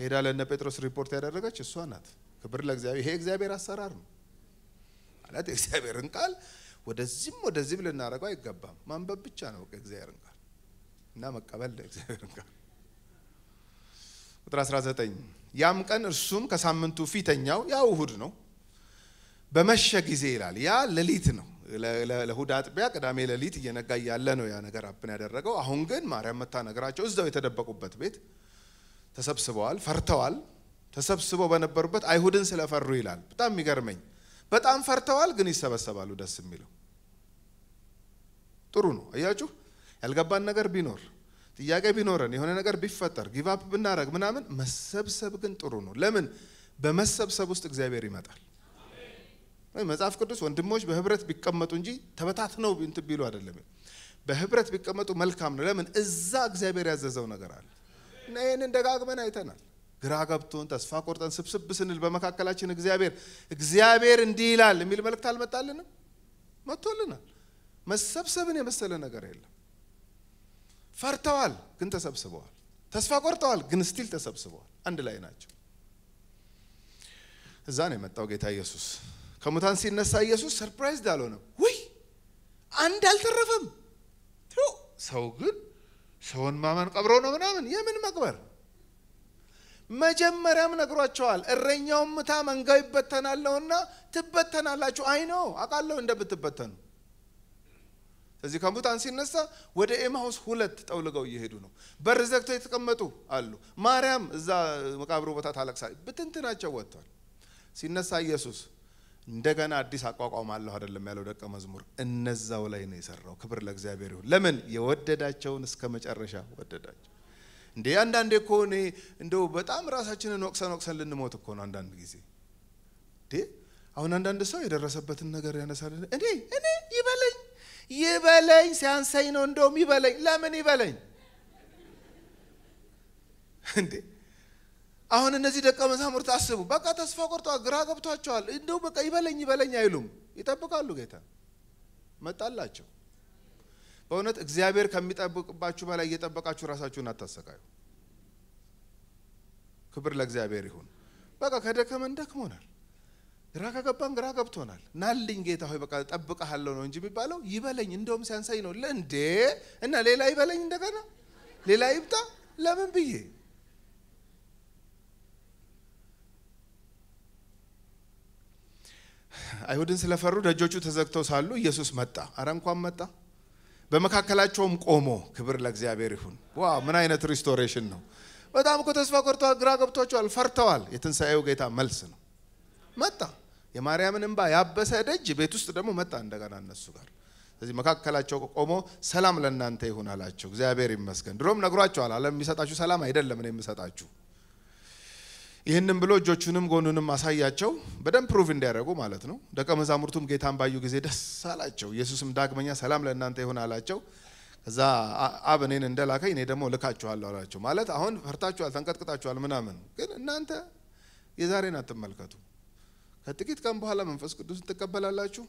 ሄዳ ለነ ጴጥሮስ ሪፖርት ያደረገች እሷ ናት። ክብር ለእግዚአብሔር። ይሄ እግዚአብሔር አሰራር ነው ማለት የእግዚአብሔርን ቃል ወደዚህም ወደዚህም ልናደርገው አይገባም። ማንበብ ብቻ ነው በቃ እግዚአብሔርን ቃል እና መቀበል እግዚአብሔርን ቃል። ቁጥር 19 ያም ቀን እርሱም ከሳምንቱ ፊተኛው ያው እሁድ ነው በመሸ ጊዜ ይላል። ያ ሌሊት ነው። ለእሁድ አጥቢያ ቅዳሜ ሌሊት እየነጋ እያለ ነው ያ ነገር አብን ያደረገው። አሁን ግን ማርያም መታ ነገራቸው። እዛው የተደበቁበት ቤት ተሰብስበዋል፣ ፈርተዋል። ተሰብስበው በነበሩበት አይሁድን ስለፈሩ ይላል። በጣም የሚገርመኝ በጣም ፈርተዋል፣ ግን ይሰበሰባሉ። ደስ የሚለው ጥሩ ነው። እያችሁ ያልገባን ነገር ቢኖር ጥያቄ ቢኖረን የሆነ ነገር ቢፈጠር ጊቫፕ ብናደረግ ምናምን መሰብሰብ ግን ጥሩ ነው። ለምን በመሰብሰብ ውስጥ እግዚአብሔር ይመጣል። መጽሐፍ ቅዱስ ወንድሞች በህብረት ቢቀመጡ እንጂ ተበታትነው እንት ቢሉ አይደለም። በህብረት ቢቀመጡ መልካም ነው። ለምን? እዛ እግዚአብሔር ያዘዘው ነገር አለ እና ይህንን ደጋግመን አይተናል። ግራ ገብቶን ተስፋ ቆርጠን ስብስብ ስንል በመካከላችን እግዚአብሔር እግዚአብሔር እንዲህ ይላል የሚል መልእክት አልመጣልንም? መጥቶልናል። መሰብሰብን የመሰለ ነገር የለም። ፈርተዋል፣ ግን ተሰብስበዋል። ተስፋ ቆርጠዋል፣ ግን ስቲል ተሰብስበዋል። አንድ ላይ ናቸው። እዛ ነው የመጣው ጌታ ኢየሱስ። ከሙታን ሲነሳ ኢየሱስ ሰርፕራይዝድ አልሆነም። ውይ አንድ አልተረፈም። ሰው ግን ሰውን ማመን ቀብሮ ነው ምናምን፣ የምን መቅበር? መጀመሪያም ነግሯቸዋል። እረኛውን ምታ መንጋው ይበተናል ነውና ትበተናላችሁ። አይ ነው አውቃለሁ እንደምትበተኑ። ስለዚህ ከሙታን ሲነሳ ወደ ኤማሁስ ሁለት ጠውልገው እየሄዱ ነው። በር ዘግቶ የተቀመጡ አሉ። ማርያም እዛ መቃብሩ ቦታ ታለቅሳ ብትንትናቸው ወጥቷል። ሲነሳ ኢየሱስ እንደገና አዲስ አቋቋማለሁ አይደለም ያለው ደቀ መዝሙር፣ እነዛው ላይ ነው የሰራው። ክብር ለእግዚአብሔር ይሁን። ለምን የወደዳቸውን እስከ መጨረሻ ወደዳቸው። እንደ አንዳንዴ እኮ እኔ እንደው በጣም ራሳችንን ወቅሰን ወቅሰን ልንሞት እኮ ነው አንዳንድ ጊዜ እንዴ። አሁን አንዳንድ ሰው የደረሰበትን ነገር ያነሳል። እኔ እኔ ይበለኝ ይበለኝ ሲያንሰኝ ነው እንደውም ይበለኝ። ለምን ይበለኝ እንዴ አሁን እነዚህ ደቀ መዛሙርት አስቡ። በቃ ተስፋ ቆርጠዋል፣ ግራ ገብቷቸዋል። እንደው በቃ ይበለኝ ይበለኝ አይሉም፣ ይጠብቃሉ። ጌታ መጣላቸው። በእውነት እግዚአብሔር ከሚጠብቅባችሁ በላይ እየጠበቃችሁ ራሳችሁን አታሰቃዩ። ክብር ለእግዚአብሔር ይሁን። በቃ ከደከመን ደክሞናል፣ ግራ ከገባን ግራ ገብቶናል። ናልኝ ጌታ ሆይ በቃ ጠብቀሃለሁ ነው እንጂ የሚባለው ይበለኝ፣ እንደውም ሲያንሳኝ ነው ለእንዴ እና ሌላ ይበለኝ እንደገና ሌላ ይብጣ ለምን ብዬ አይሁድን ስለፈሩ ደጆቹ ተዘግተው ሳሉ ኢየሱስ መጣ። አረ እንኳን መጣ፣ በመካከላቸውም ቆሞ ክብር ለእግዚአብሔር ይሁን። ዋ ምን አይነት ሪስቶሬሽን ነው! በጣም እኮ ተስፋ ቆርተዋል፣ ግራ ገብቷቸዋል፣ ፈርተዋል። የትንሣኤው ጌታ መልስ ነው። መጣ። የማርያምን እንባ ያበሰ ደጅ ቤት ውስጥ ደግሞ መጣ እንደገና እነሱ ጋር። ስለዚህ መካከላቸው ቆሞ ሰላም ለእናንተ ይሁን አላቸው። እግዚአብሔር ይመስገን። ድሮም ነግሯቸዋል፣ ዓለም የሚሰጣችሁ ሰላም አይደለም እኔ የምሰጣችሁ ይህንም ብሎ እጆቹንም ጎኑንም አሳያቸው፣ በደንብ ፕሩቭ እንዲያደርጉ ማለት ነው። ደቀ መዛሙርቱም ጌታን ባዩ ጊዜ ደስ አላቸው። ኢየሱስም ዳግመኛ ሰላም ለእናንተ ይሁን አላቸው። ከዛ አብ እኔን እንደላከኝ እኔ ደግሞ ልካችኋለሁ አላቸው። ማለት አሁን ፈርታችኋል፣ ተንቀጥቅጣችኋል ምናምን፣ ግን እናንተ የዛሬን አትመልከቱ። ከጥቂት ቀን በኋላ መንፈስ ቅዱስን ትቀበላላችሁ፣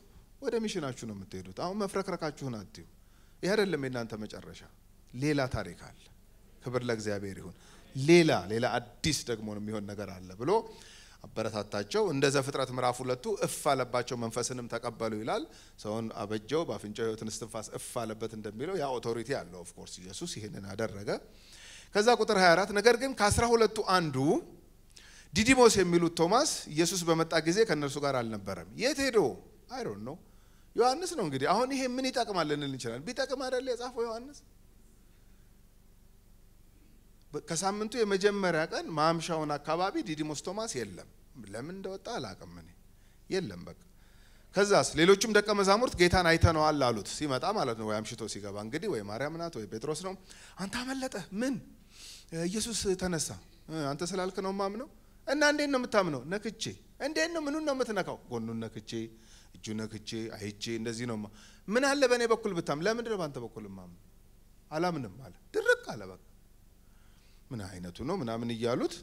ወደ ሚሽናችሁ ነው የምትሄዱት። አሁን መፍረክረካችሁን አትዩ። ይህ አይደለም የእናንተ መጨረሻ፣ ሌላ ታሪክ አለ። ክብር ለእግዚአብሔር ይሁን። ሌላ ሌላ አዲስ ደግሞ የሚሆን ነገር አለ ብሎ አበረታታቸው። እንደ ዘፍጥረት ምዕራፍ ሁለቱ እፍ አለባቸው መንፈስንም ተቀበሉ ይላል። ሰውን አበጀው በአፍንጫው ህይወትን እስትንፋስ እፍ አለበት እንደሚለው ያ ኦቶሪቲ አለው። ኦፍኮርስ ኢየሱስ ይህንን አደረገ። ከዛ ቁጥር 24 ነገር ግን ከአስራ ሁለቱ አንዱ ዲዲሞስ የሚሉት ቶማስ ኢየሱስ በመጣ ጊዜ ከእነርሱ ጋር አልነበረም። የት ሄዶ አይሮን ነው ዮሐንስ ነው እንግዲህ። አሁን ይሄ ምን ይጠቅማል ልንል እንችላለን። ቢጠቅም አይደለ የጻፈው ዮሐንስ ከሳምንቱ የመጀመሪያ ቀን ማምሻውን አካባቢ ዲዲሞስ ቶማስ የለም። ለምን እንደወጣ አላቅም እኔ የለም በቃ። ከዛስ ሌሎችም ደቀ መዛሙርት ጌታን አይተነዋል አሉት። ሲመጣ ማለት ነው ወይ አምሽቶ ሲገባ እንግዲህ ወይ ማርያም ናት ወይ ጴጥሮስ ነው። አንተ አመለጠ ምን ኢየሱስ ተነሳ አንተ ስላልክ ነው ማምነው። እና እንዴት ነው የምታምነው? ነክቼ። እንዴት ነው ምኑን ነው የምትነካው? ጎኑን ነክቼ፣ እጁ ነክቼ፣ አይቼ። እንደዚህ ነው ምን አለ በእኔ በኩል ብታም። ለምንድን ነው በአንተ በኩል ማምን? አላምንም አለ። ድርቅ አለ በቃ ምን አይነቱ ነው ምናምን እያሉት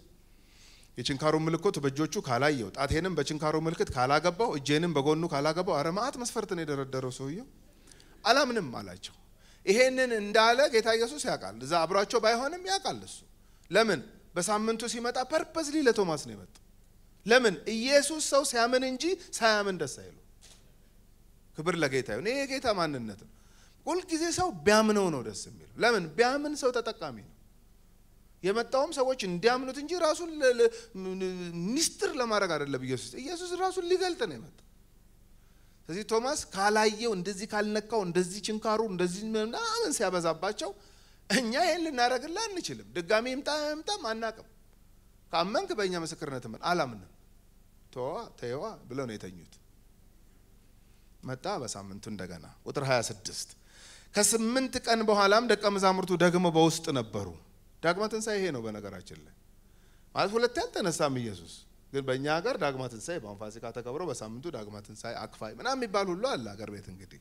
የችንካሩ ምልክት በእጆቹ ካላየው፣ ጣቴንም በችንካሩ ምልክት ካላገባው፣ እጄንም በጎኑ ካላገባው፣ አረ መዓት መስፈርት ነው የደረደረው ሰውየው። አላምንም አላቸው። ይሄንን እንዳለ ጌታ ኢየሱስ ያውቃል። እዛ አብሯቸው ባይሆንም ያውቃል እሱ። ለምን በሳምንቱ ሲመጣ ፐርፐዝሊ ለቶማስ ነው የመጣው። ለምን ኢየሱስ ሰው ሲያምን እንጂ ሳያምን ደስ አይሉ። ክብር ለጌታ ይሁን። ይሄ ጌታ ማንነት ነው። ሁልጊዜ ሰው ቢያምነው ነው ደስ የሚለው። ለምን ቢያምን ሰው ተጠቃሚ ነው። የመጣውም ሰዎች እንዲያምኑት እንጂ ራሱን ሚስጥር ለማድረግ አይደለም። ኢየሱስ ኢየሱስ ራሱን ሊገልጥ ነው የመጣው። ስለዚህ ቶማስ ካላየው እንደዚህ ካልነካው እንደዚህ ችንካሩ እንደዚህ ምናምን ሲያበዛባቸው እኛ ይህን ልናደርግላ አንችልም። ድጋሚ ይምጣ ይምጣም አናቅም። ካመንክ በእኛ ምስክርነት ምን አላምንም ተዋ ተዋ ብለው ነው የተኙት። መጣ በሳምንቱ እንደገና ቁጥር 26 ከስምንት ቀን በኋላም ደቀ መዛሙርቱ ደግሞ በውስጥ ነበሩ። ዳግማ ትንሣኤ ይሄ ነው። በነገራችን ላይ ማለት ሁለቴ አልተነሳም ኢየሱስ። ግን በእኛ ሀገር ዳግማ ትንሣኤ በአሁን ፋሲካ ተከብሮ በሳምንቱ ዳግማ ትንሣኤ አክፋይ ምናም የሚባል ሁሉ አለ ሀገር ቤት እንግዲህ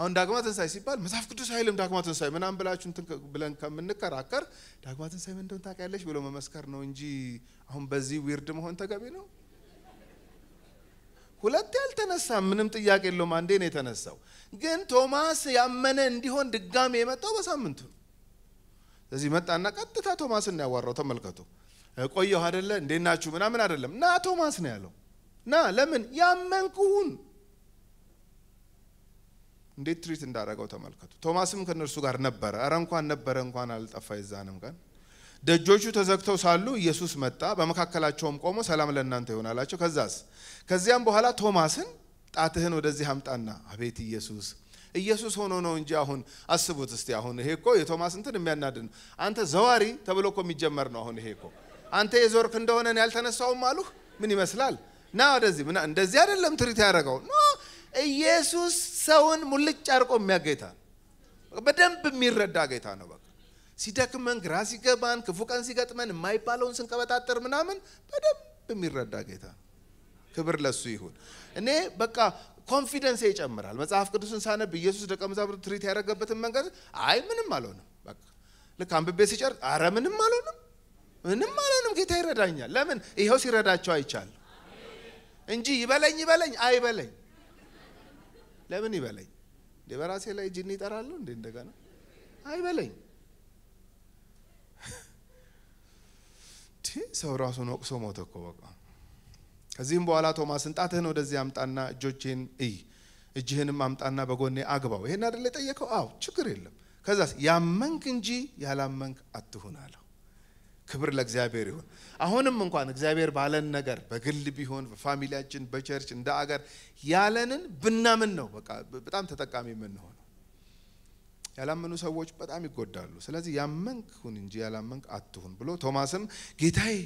አሁን ዳግማ ትንሳኤ ሲባል መጽሐፍ ቅዱስ አይልም ዳግማ ትንሳኤ ምናም ብላችሁ ብለን ከምንከራከር ዳግማ ትንሳኤ ምን ታውቂያለሽ ብሎ መመስከር ነው እንጂ አሁን በዚህ ዊርድ መሆን ተገቢ ነው። ሁለት ያልተነሳ ምንም ጥያቄ የለውም። አንዴ ነው የተነሳው። ግን ቶማስ ያመነ እንዲሆን ድጋሜ የመጣው በሳምንቱ ነው። ስለዚህ መጣና ቀጥታ ቶማስን ነው ያዋራው። ተመልከቱ። ቆየሁ አደለ እንዴት ናችሁ ምናምን አደለም። ና ቶማስ ነው ያለው። ና ለምን ያመንኩሁን እንዴት ትሪት እንዳደረገው ተመልከቱ። ቶማስም ከእነርሱ ጋር ነበረ። እረ እንኳን ነበረ እንኳን አልጠፋ የዛንም ቀን ደጆቹ ተዘግተው ሳሉ ኢየሱስ መጣ፣ በመካከላቸውም ቆሞ ሰላም ለእናንተ ይሆን አላቸው። ከዛስ ከዚያም በኋላ ቶማስን ጣትህን ወደዚህ አምጣና አቤት ኢየሱስ ኢየሱስ ሆኖ ነው እንጂ አሁን አስቡት እስቲ። አሁን ይሄ እኮ የቶማስ እንትን የሚያናድን ነው። አንተ ዘዋሪ ተብሎ እኮ የሚጀመር ነው። አሁን ይሄ እኮ አንተ የዞርክ እንደሆነ ያልተነሳውም አሉህ። ምን ይመስላል? ና ወደዚህ ምና እንደዚህ አይደለም ትሪት ያደረገው ኖ ኢየሱስ ሰውን ሙልጭ አርቆ የሚያገኝታ በደንብ የሚረዳ ጌታ ነው። በቃ ሲደክመን፣ ግራ ሲገባን፣ ክፉ ቀን ሲገጥመን የማይባለውን ስንቀበጣጠር ምናምን በደንብ የሚረዳ ጌታ ነው። ክብር ለሱ ይሁን። እኔ በቃ ኮንፊደንስ ይጨምራል። መጽሐፍ ቅዱስን ሳነብ ኢየሱስ ደቀ መዛሙርት ትሪት ያደረገበትን መንገድ አይ ምንም አልሆንም፣ በቃ ልክ አንብቤ ሲጨርስ አረ ምንም አልሆንም፣ ምንም አልሆንም፣ ጌታ ይረዳኛል። ለምን ይኸው ሲረዳቸው አይቻል እንጂ ይበለኝ ይበለኝ አይበለኝ። ለምን ይበለኝ? እንደ በራሴ ላይ ጅን ይጠራሉ እንደ እንደገና አይበለኝ። ሰው ራሱን ወቅሶ ሞተ እኮ በቃ ከዚህም በኋላ ቶማስን ጣትህን ወደዚህ አምጣና እጆቼን እይ፣ እጅህንም አምጣና በጎኔ አግባው። ይሄን አይደል የጠየቀው? አው ችግር የለም። ከዛስ ያመንክ እንጂ ያላመንክ አትሁን አለው። ክብር ለእግዚአብሔር ይሁን። አሁንም እንኳን እግዚአብሔር ባለን ነገር በግል ቢሆን በፋሚሊያችን፣ በቸርች፣ እንደ አገር ያለንን ብናምን ነው በቃ በጣም ተጠቃሚ የምንሆን ያላመኑ ሰዎች በጣም ይጎዳሉ። ስለዚህ ያመንክ ሁን እንጂ ያላመንክ አትሁን ብሎ ቶማስም ጌታዬ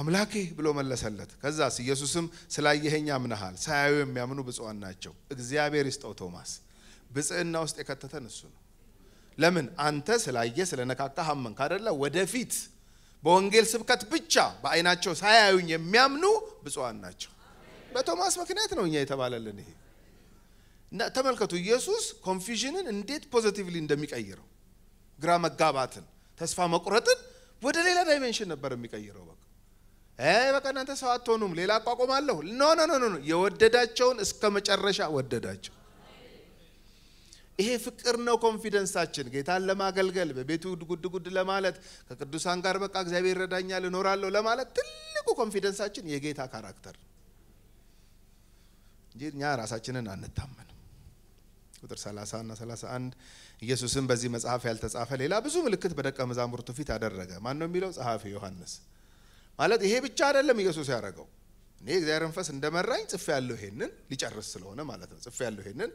አምላኬ ብሎ መለሰለት። ከዛስ ኢየሱስም ስላየኸኝ አምነሃል፣ ሳያዩ የሚያምኑ ብፁዓን ናቸው። እግዚአብሔር ይስጠው ቶማስ። ብፅዕና ውስጥ የከተተን እሱ ነው። ለምን አንተ ስላየ ስለነካካ አመንክ አደለ? ወደፊት በወንጌል ስብከት ብቻ በአይናቸው ሳያዩኝ የሚያምኑ ብፁዓን ናቸው። በቶማስ ምክንያት ነው እኛ የተባለልን ይሄ ተመልከቱ ኢየሱስ ኮንፊዥንን እንዴት ፖዘቲቭሊ እንደሚቀይረው ግራ መጋባትን ተስፋ መቁረጥን ወደ ሌላ ዳይሜንሽን ነበር የሚቀይረው በቃ በቃ እናንተ ሰው አትሆኑም ሌላ አቋቁም አለሁ ኖ ኖ ኖ ኖ የወደዳቸውን እስከ መጨረሻ ወደዳቸው ይሄ ፍቅር ነው ኮንፊደንሳችን ጌታን ለማገልገል በቤቱ ጉድ ጉድ ለማለት ከቅዱሳን ጋር በቃ እግዚአብሔር ረዳኛል እኖራለሁ ለማለት ትልቁ ኮንፊደንሳችን የጌታ ካራክተር እንጂ እኛ ራሳችንን አንታመን ቁጥር 30 እና 31 ኢየሱስም በዚህ መጽሐፍ ያልተጻፈ ሌላ ብዙ ምልክት በደቀ መዛሙርቱ ፊት አደረገ። ማን ነው የሚለው? ጸሐፊ ዮሐንስ ማለት ይሄ ብቻ አይደለም ኢየሱስ ያደረገው። እኔ እግዚአብሔር መንፈስ እንደመራኝ ጽፌ ያለው ይሄንን ሊጨርስ ስለሆነ ማለት ነው ጽፌ ያለው ይሄንን።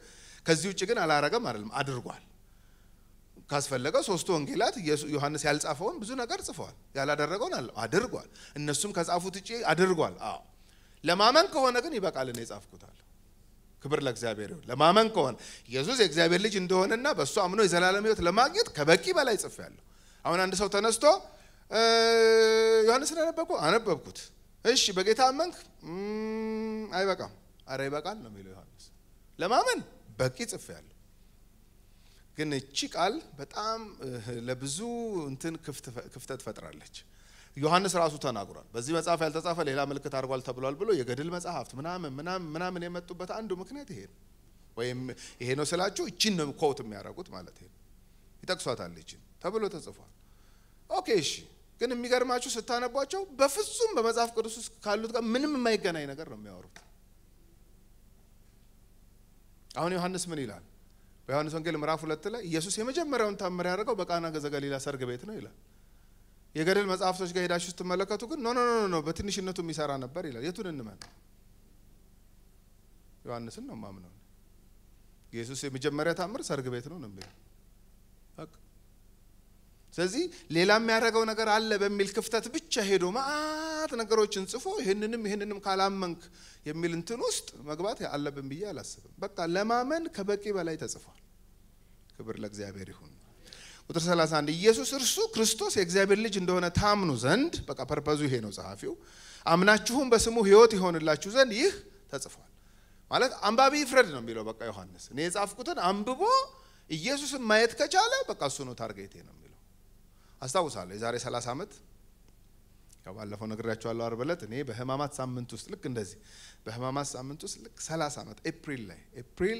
ከዚህ ውጭ ግን አላረገም አይደለም፣ አድርጓል። ካስፈለገ ሶስቱ ወንጌላት ዮሐንስ ያልጻፈውን ብዙ ነገር ጽፏል። ያላደረገውን አድርጓል። እነሱም ከጻፉት ውጭ አድርጓል። አዎ ለማመን ከሆነ ግን ይበቃል፣ እኔ ጻፍኩታል ክብር ለእግዚአብሔር ይሁን። ለማመን ከሆነ ኢየሱስ የእግዚአብሔር ልጅ እንደሆነና በእሱ አምኖ የዘላለም ህይወት ለማግኘት ከበቂ በላይ ጽፌያለሁ። አሁን አንድ ሰው ተነስቶ ዮሐንስን አነበብኩ አነበብኩት። እሺ በጌታ አመንክ? አይበቃም። አረ ይበቃል ነው የሚለው ዮሐንስ። ለማመን በቂ ጽፌያለሁ። ግን እቺ ቃል በጣም ለብዙ እንትን ክፍተት ፈጥራለች። ዮሐንስ ራሱ ተናግሯል። በዚህ መጽሐፍ ያልተጻፈ ሌላ ምልክት አድርጓል ተብሏል ብሎ የገድል መጽሐፍት ምናምን ምናምን ምናምን የመጡበት አንዱ ምክንያት ይሄ ነው። ወይም ይሄ ነው ስላችሁ እቺን ነው ኮውት የሚያደርጉት ማለት ይሄ ነው። ይጠቅሷታል እቺን ተብሎ ተጽፏል። ኦኬ እሺ። ግን የሚገርማችሁ ስታነቧቸው በፍጹም በመጽሐፍ ቅዱስ ውስጥ ካሉት ጋር ምንም የማይገናኝ ነገር ነው የሚያወሩት። አሁን ዮሐንስ ምን ይላል? በዮሐንስ ወንጌል ምዕራፍ ሁለት ላይ ኢየሱስ የመጀመሪያውን ታምር ያደረገው በቃና ዘገሊላ ሰርግ ቤት ነው ይላል። የገድል መጽሐፍቶች ጋር ሄዳችሁ ስትመለከቱ ግን ኖ ኖ ኖ ኖ በትንሽነቱ የሚሰራ ነበር ይላል። የቱን እንመን? ዮሐንስን ነው ማምነው። ኢየሱስ የመጀመሪያ ታምር ሰርግ ቤት ነው ነው የሚለው። ስለዚህ ሌላ የሚያደርገው ነገር አለ በሚል ክፍተት ብቻ ሄዶ ማአት ነገሮችን ጽፎ ይህንንም ይህንንም ካላመንክ የሚል እንትን ውስጥ መግባት አለብን ብዬ አላስብም። በቃ ለማመን ከበቂ በላይ ተጽፏል። ክብር ለእግዚአብሔር ይሁን። ቁጥር 31 ኢየሱስ እርሱ ክርስቶስ የእግዚአብሔር ልጅ እንደሆነ ታምኑ ዘንድ በቃ ፐርፐዙ ይሄ ነው ጸሐፊው አምናችሁም በስሙ ህይወት ይሆንላችሁ ዘንድ ይህ ተጽፏል ማለት አንባቢ ይፍረድ ነው የሚለው በቃ ዮሐንስ እኔ የጻፍኩትን አንብቦ ኢየሱስን ማየት ከቻለ በቃ እሱ ነው ታርጌቴ ነው የሚለው አስታውሳለሁ የዛሬ 30 ዓመት ያው ባለፈው ነግሬያቸዋለሁ አርብ ዕለት እኔ በህማማት ሳምንት ውስጥ ልክ እንደዚህ በህማማት ሳምንት ውስጥ ልክ 30 ዓመት ኤፕሪል ላይ ኤፕሪል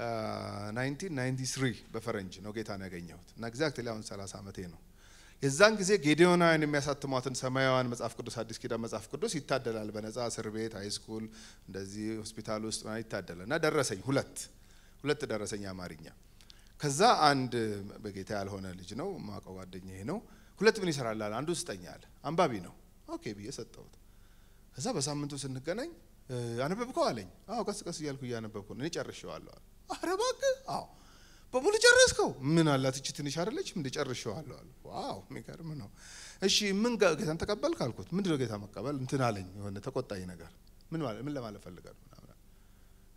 1993 በፈረንጅ ነው ጌታን ያገኘሁት እና ኤግዛክትሊ አሁን 30 ዓመቴ ነው። የዛን ጊዜ ጌዲዮናውያን የሚያሳትሟትን ሰማያውያን መጽሐፍ ቅዱስ አዲስ ኪዳን መጽሐፍ ቅዱስ ይታደላል። በነጻ እስር ቤት፣ ሃይ ስኩል፣ እንደዚህ ሆስፒታል ውስጥ ይታደላል እና ደረሰኝ ሁለት ሁለት ደረሰኝ አማርኛ። ከዛ አንድ በጌታ ያልሆነ ልጅ ነው ማውቀው ጓደኛ ነው ሁለት ምን ይሰራል አለ። አንዱ ስጠኝ አለ። አንባቢ ነው። ኦኬ ብዬ ሰጠሁት። ከዛ በሳምንቱ ስንገናኝ አነበብከው አለኝ። አዎ ቀስ ቀስ እያልኩ እያነበብኩ ነው እኔ ጨርሼዋለሁ አለ። ኧረ እባክህ አዎ በሙሉ ጨረስከው? ምን አላት እቺ ትንሽ አይደለች? ምን ጨርሼዋለሁ አለ ዋው የሚገርም ነው። እሺ ምን ጌታን ተቀበልክ አልኩት። ምንድን ነው ጌታ መቀበል? እንትን አለኝ የሆነ ተቆጣኝ ነገር። ምን ማለት ምን ለማለት ፈልጋለሁ?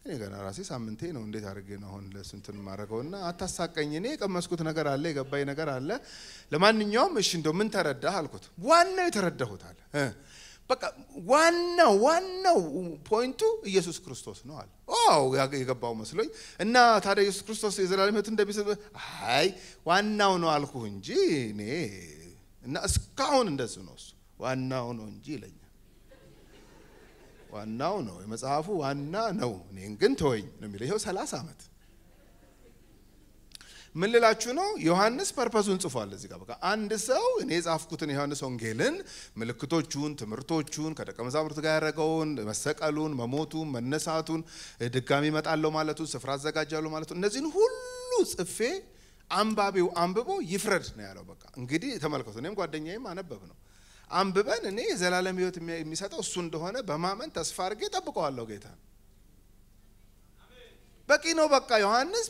እኔ ገና ራሴ ሳምንቴ ነው እንዴት አድርጌ ነው አሁን ለስንትን ማድረገውና አታሳቀኝ። እኔ የቀመስኩት ነገር አለ፣ የገባኝ ነገር አለ። ለማንኛውም እሺ እንደው ምን ተረዳህ አልኩት። ዋናው የተረዳሁት አለ በቃ ዋናው ዋናው ፖይንቱ ኢየሱስ ክርስቶስ ነው አለ። አዎ የገባው መስሎኝ እና ታዲያ ኢየሱስ ክርስቶስ የዘላለም ህይወት እንደሚሰጥ አይ ዋናው ነው አልኩህ እንጂ እኔ እና እስካሁን እንደሱ ነው እሱ ዋናው ነው እንጂ ይለኛል። ዋናው ነው የመጽሐፉ ዋና ነው፣ እኔን ግን ተወኝ ነው የሚለው። ይኸው ሰላሳ ዓመት ምን ልላችሁ ነው? ዮሐንስ ፐርፐሱን ጽፏል። እዚህ ጋር በቃ አንድ ሰው እኔ የጻፍኩትን ዮሐንስ ወንጌልን ምልክቶቹን፣ ትምህርቶቹን፣ ከደቀ መዛሙርት ጋር ያደረገውን መሰቀሉን፣ መሞቱን፣ መነሳቱን፣ ድጋሚ እመጣለሁ ማለቱን፣ ስፍራ አዘጋጃለሁ ማለቱን እነዚህን ሁሉ ጽፌ አንባቢው አንብቦ ይፍረድ ነው ያለው። በቃ እንግዲህ ተመልከቱ። እኔም ጓደኛዬም አነበብ ነው አንብበን እኔ የዘላለም ሕይወት የሚሰጠው እሱ እንደሆነ በማመን ተስፋ አድርጌ ጠብቀዋለሁ ጌታ ነው በቂ ነው። በቃ ዮሐንስ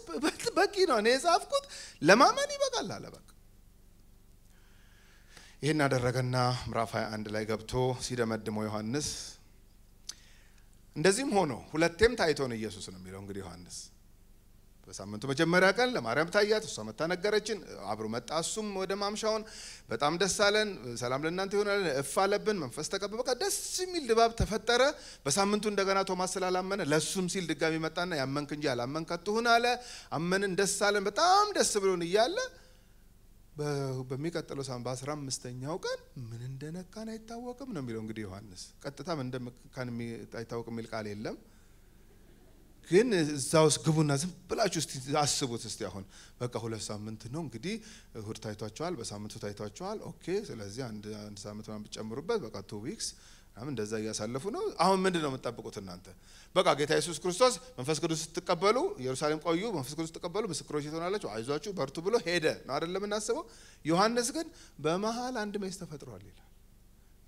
በቂ ነው፣ እኔ የጻፍኩት ለማመን ይበቃል አለ። በቃ ይህን አደረገና ምራፍ 21 ላይ ገብቶ ሲደመድመው ዮሐንስ እንደዚህም ሆኖ ሁለቴም ነው ኢየሱስ ነው የሚለው እንግዲህ ዮሐንስ በሳምንቱ መጀመሪያ ቀን ለማርያም ታያት፣ እሷ መታ ነገረችን። አብሮ መጣ እሱም ወደ ማምሻውን። በጣም ደስ አለን። ሰላም ለእናንተ ይሆናል እፍ አለብን። መንፈስ ተቀበ። በቃ ደስ የሚል ድባብ ተፈጠረ። በሳምንቱ እንደገና ቶማስ ስላላመነ ለእሱም ሲል ድጋሚ መጣና ያመንክ እንጂ ያላመንክ አትሁን አለ። አመንን፣ ደስ አለን። በጣም ደስ ብሎን እያለ በሚቀጥለው ሳምንት በአስራ አምስተኛው ቀን ምን እንደነካን አይታወቅም ነው የሚለው እንግዲህ ዮሐንስ። ቀጥታ ምን እንደነካን አይታወቅም የሚል ቃል የለም። ግን እዛ ውስጥ ግቡና ዝም ብላችሁ እስቲ አስቡት። እስቲ አሁን በቃ ሁለት ሳምንት ነው እንግዲህ እሁድ ታይቷቸዋል፣ በሳምንቱ ታይቷቸዋል። ኦኬ ስለዚህ አንድ አንድ ሳምንት ምናምን ብጨምሩበት በቃ ቱ ዊክስ ምናምን እንደዛ እያሳለፉ ነው። አሁን ምንድን ነው የምትጠብቁት እናንተ? በቃ ጌታ ኢየሱስ ክርስቶስ መንፈስ ቅዱስ ስትቀበሉ ኢየሩሳሌም ቆዩ፣ መንፈስ ቅዱስ ስትቀበሉ ምስክሮች ትሆናላችሁ፣ አይዟችሁ በርቱ ብሎ ሄደ ነው አይደለም የምናስበው። ዮሐንስ ግን በመሀል አንድ ሜስ ተፈጥሯል ይላል።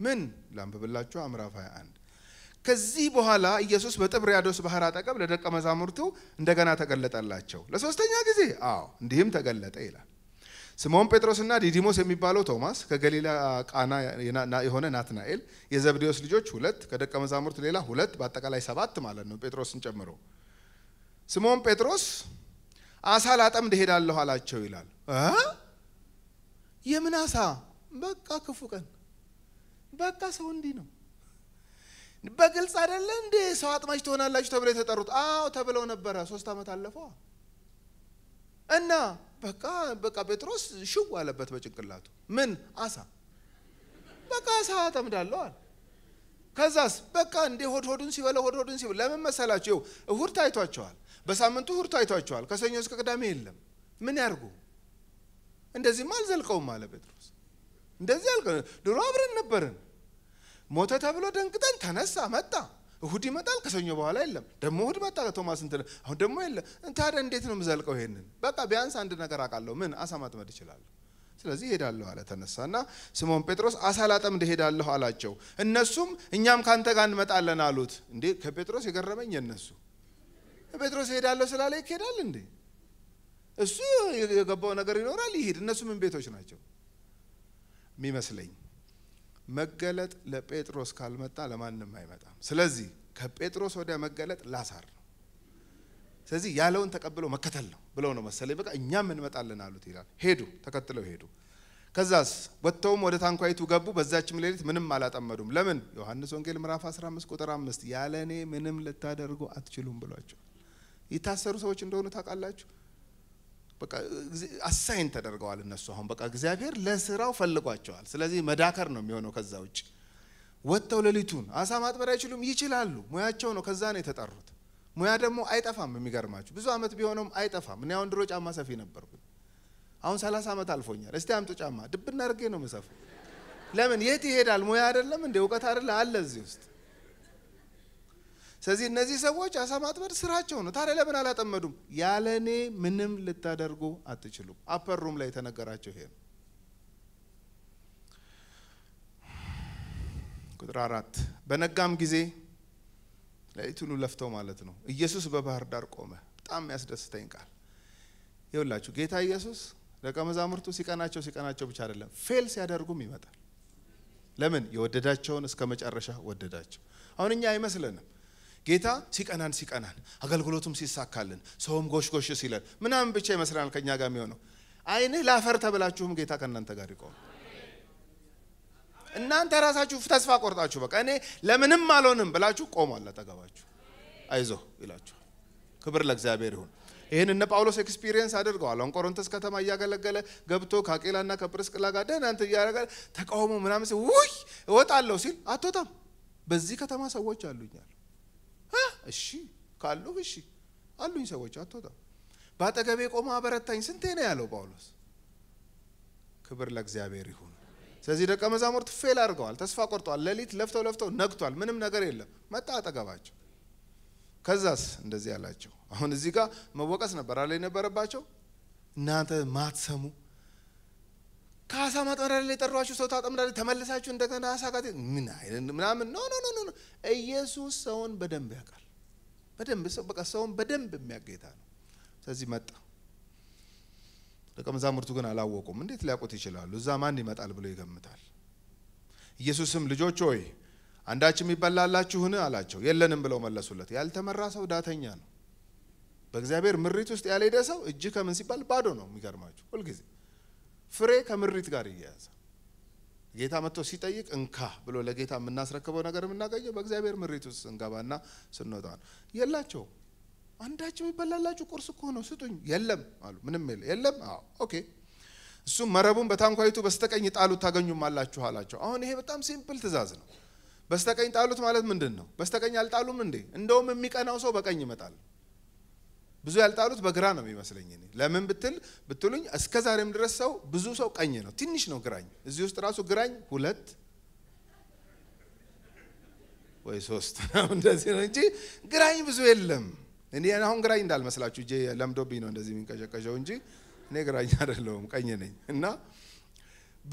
ምን ላንብብላችሁ? ምዕራፍ 21 ከዚህ በኋላ ኢየሱስ በጥብርያዶስ ባህር አጠገብ ለደቀ መዛሙርቱ እንደገና ተገለጠላቸው። ለሶስተኛ ጊዜ አዎ፣ እንዲህም ተገለጠ ይላል። ስምዖን ጴጥሮስና ዲዲሞስ የሚባለው ቶማስ፣ ከገሊላ ቃና የሆነ ናትናኤል፣ የዘብዴዎስ ልጆች ሁለት፣ ከደቀ መዛሙርት ሌላ ሁለት፣ በአጠቃላይ ሰባት ማለት ነው፣ ጴጥሮስን ጨምሮ። ስምዖን ጴጥሮስ አሳ ላጠምድ እሄዳለሁ አላቸው ይላል። የምን አሳ? በቃ ክፉ ቀን፣ በቃ ሰው እንዲህ ነው በግልጽ አይደለ እንዴ ሰው አጥማጅ ትሆናላችሁ ተብለው የተጠሩት? አዎ ተብለው ነበረ። ሶስት ዓመት አለፈ እና በቃ በቃ ጴጥሮስ ሽው አለበት በጭንቅላቱ ምን አሳ በቃ አሳ አጠምዳለዋል። ከዛስ በቃ እንዴ ሆድ ሆዱን ሲበላ ሆድ ሆዱን ሲበላ ለምን መሰላቸው? እሁድ ታይቷቸዋል፣ በሳምንቱ እሁድ ታይቷቸዋል። ከሰኞ እስከ ቅዳሜ የለም። ምን ያርጉ? እንደዚህማ አልዘልቀውም አለ ጴጥሮስ። እንደዚህ አልቀ ድሮ አብረን ነበርን ሞተ ተብሎ ደንግጠን ተነሳ መጣ። እሁድ ይመጣል፣ ከሰኞ በኋላ የለም። ደግሞ እሁድ መጣ ከቶማስ እንትን አሁን ደግሞ የለም። ታዲያ እንዴት ነው የምዘልቀው? ይሄንን በቃ ቢያንስ አንድ ነገር አውቃለሁ። ምን አሳ ማጥመድ ይችላል ስለዚህ ሄዳለሁ አለ። ተነሳና ስምዖን ጴጥሮስ አሳ ላጠምድ ሄዳለሁ አላቸው። እነሱም እኛም ካንተ ጋር እንመጣለን አሉት። እንዴ ከጴጥሮስ የገረመኝ የነሱ ጴጥሮስ ሄዳለሁ ስላለ ይሄዳል እንዴ? እሱ የገባው ነገር ይኖራል ይሄድ። እነሱ ምን ቤቶች ናቸው የሚመስለኝ መገለጥ ለጴጥሮስ ካልመጣ ለማንም አይመጣም። ስለዚህ ከጴጥሮስ ወዲያ መገለጥ ላሳር ነው። ስለዚህ ያለውን ተቀብሎ መከተል ነው ብለው ነው መሰለኝ። በቃ እኛም እንመጣለን አሉት ይላል። ሄዱ፣ ተከትለው ሄዱ። ከዛስ ወጥተውም ወደ ታንኳይቱ ገቡ። በዛችም ሌሊት ምንም አላጠመዱም። ለምን? ዮሐንስ ወንጌል ምዕራፍ 15 ቁጥር 5 ያለ እኔ ምንም ልታደርጉ አትችሉም ብሏቸዋል። የታሰሩ ሰዎች እንደሆኑ ታውቃላችሁ። በቃ አሳይን ተደርገዋል እነሱ አሁን በቃ እግዚአብሔር ለስራው ፈልጓቸዋል። ስለዚህ መዳከር ነው የሚሆነው። ከዛ ውጭ ወጥተው ሌሊቱን አሳ ማጥመር አይችሉም። ይችላሉ፣ ሙያቸው ነው። ከዛ ነው የተጠሩት። ሙያ ደግሞ አይጠፋም። የሚገርማችሁ ብዙ አመት ቢሆነውም አይጠፋም። እኔ አሁን ድሮ ጫማ ሰፊ ነበርኩኝ። አሁን ሰላሳ ዓመት አልፎኛል። እስቲ አምጡ ጫማ ድብና ርጌ ነው ምሰፉ። ለምን የት ይሄዳል? ሙያ አይደለም እንደ እውቀት አይደለ አለ እዚህ ውስጥ ስለዚህ እነዚህ ሰዎች አሳ ማጥመድ ስራቸው ነው። ታዲያ ለምን አላጠመዱም? ያለ እኔ ምንም ልታደርጉ አትችሉም። አፐሩም ላይ የተነገራቸው ይሄ ነው። ቁጥር አራት በነጋም ጊዜ ለይቱኑ ለፍተው ማለት ነው ኢየሱስ በባህር ዳር ቆመ። በጣም የሚያስደስተኝ ቃል ይኸውላችሁ፣ ጌታ ኢየሱስ ደቀ መዛሙርቱ ሲቀናቸው ሲቀናቸው ብቻ አይደለም፣ ፌል ሲያደርጉም ይመጣል። ለምን? የወደዳቸውን እስከ መጨረሻ ወደዳቸው። አሁን እኛ አይመስለንም ጌታ ሲቀናን ሲቀናን አገልግሎቱም ሲሳካልን ሰውም ጎሽጎሽ ሲለን ምናምን ብቻ ይመስላል ከኛ ጋር የሚሆነው። አይንህ ላፈር ተብላችሁም ጌታ ከእናንተ ጋር ይቆም። እናንተ ራሳችሁ ተስፋ ቆርጣችሁ በቃ እኔ ለምንም አልሆንም ብላችሁ ቆሟል አጠገባችሁ፣ አይዞ ይላችሁ። ክብር ለእግዚአብሔር ይሁን። ይህን እነ ጳውሎስ ኤክስፒሪየንስ አድርገዋል። አሁን ቆሮንቶስ ከተማ እያገለገለ ገብቶ ከአቄላና ከጵርስቅላ ጋር ደህና እንትን እያደረገ ተቃውሞ ምናምን ውይ እወጣለሁ ሲል አትወጣም። በዚህ ከተማ ሰዎች አሉኛል እሺ ካሉ እሺ አሉኝ ሰዎች አትወጣም። በአጠገቤ ቆመ አበረታኝ። ስንቴ ነው ያለው ጳውሎስ። ክብር ለእግዚአብሔር ይሁን። ስለዚህ ደቀ መዛሙርት ፌል አድርገዋል፣ ተስፋ ቆርጠዋል። ሌሊት ለፍተው ለፍተው ነግቷል፣ ምንም ነገር የለም። መጣ አጠገባቸው። ከዛስ እንደዚህ አላቸው። አሁን እዚህ ጋር መወቀስ ነበር አለ የነበረባቸው እናንተ ማትሰሙ ከአሳ ማጠመሪያ ላይ የጠሯችሁ ሰው ታጠምዳለች፣ ተመልሳችሁ እንደገና አሳ ምን ምናምን ኖ ኖ ኖ ኖ ኢየሱስ ሰውን በደንብ ያውቃል። በደንብ ሰው በቃ ሰውን በደንብ የሚያገታ ነው። ስለዚህ መጣ። ደቀ መዛሙርቱ ግን አላወቁም። እንዴት ሊያውቁት ይችላሉ? እዛ ማን ይመጣል ብሎ ይገምታል። ኢየሱስም ልጆች ሆይ አንዳችም ይበላላችሁን አላቸው። የለንም ብለው መለሱለት። ያልተመራ ሰው ዳተኛ ነው። በእግዚአብሔር ምሪት ውስጥ ያልሄደ ሰው እጅ ከምን ሲባል ባዶ ነው። የሚገርማችሁ ሁልጊዜ ፍሬ ከምሪት ጋር እያያዘ ጌታ መጥቶ ሲጠይቅ እንካ ብሎ ለጌታ የምናስረክበው ነገር የምናገኘው በእግዚአብሔር ምሪት ውስጥ ስንገባና ስንወጣ ነው። የላቸው አንዳችም ይበላላችሁ ቁርስ እኮ ነው ስጡኝ። የለም አሉ። ምንም የለ የለም። ኦኬ እሱም መረቡን በታንኳይቱ በስተቀኝ ጣሉት ታገኙም አላችሁ አላቸው። አሁን ይሄ በጣም ሲምፕል ትእዛዝ ነው። በስተቀኝ ጣሉት ማለት ምንድን ነው? በስተቀኝ አልጣሉም እንዴ? እንደውም የሚቀናው ሰው በቀኝ ይመጣል። ብዙ ያልጣሉት በግራ ነው የሚመስለኝ። እኔ ለምን ብትል ብትሉኝ እስከ ዛሬም ድረስ ሰው ብዙ ሰው ቀኝ ነው፣ ትንሽ ነው ግራኝ። እዚህ ውስጥ ራሱ ግራኝ ሁለት ወይ ሶስት እንደዚህ ነው እንጂ ግራኝ ብዙ የለም። እኔ አሁን ግራኝ እንዳልመስላችሁ እ ለምዶብኝ ነው እንደዚህ የሚንቀሸቀሸው እንጂ እኔ ግራኝ አይደለሁም፣ ቀኝ ነኝ። እና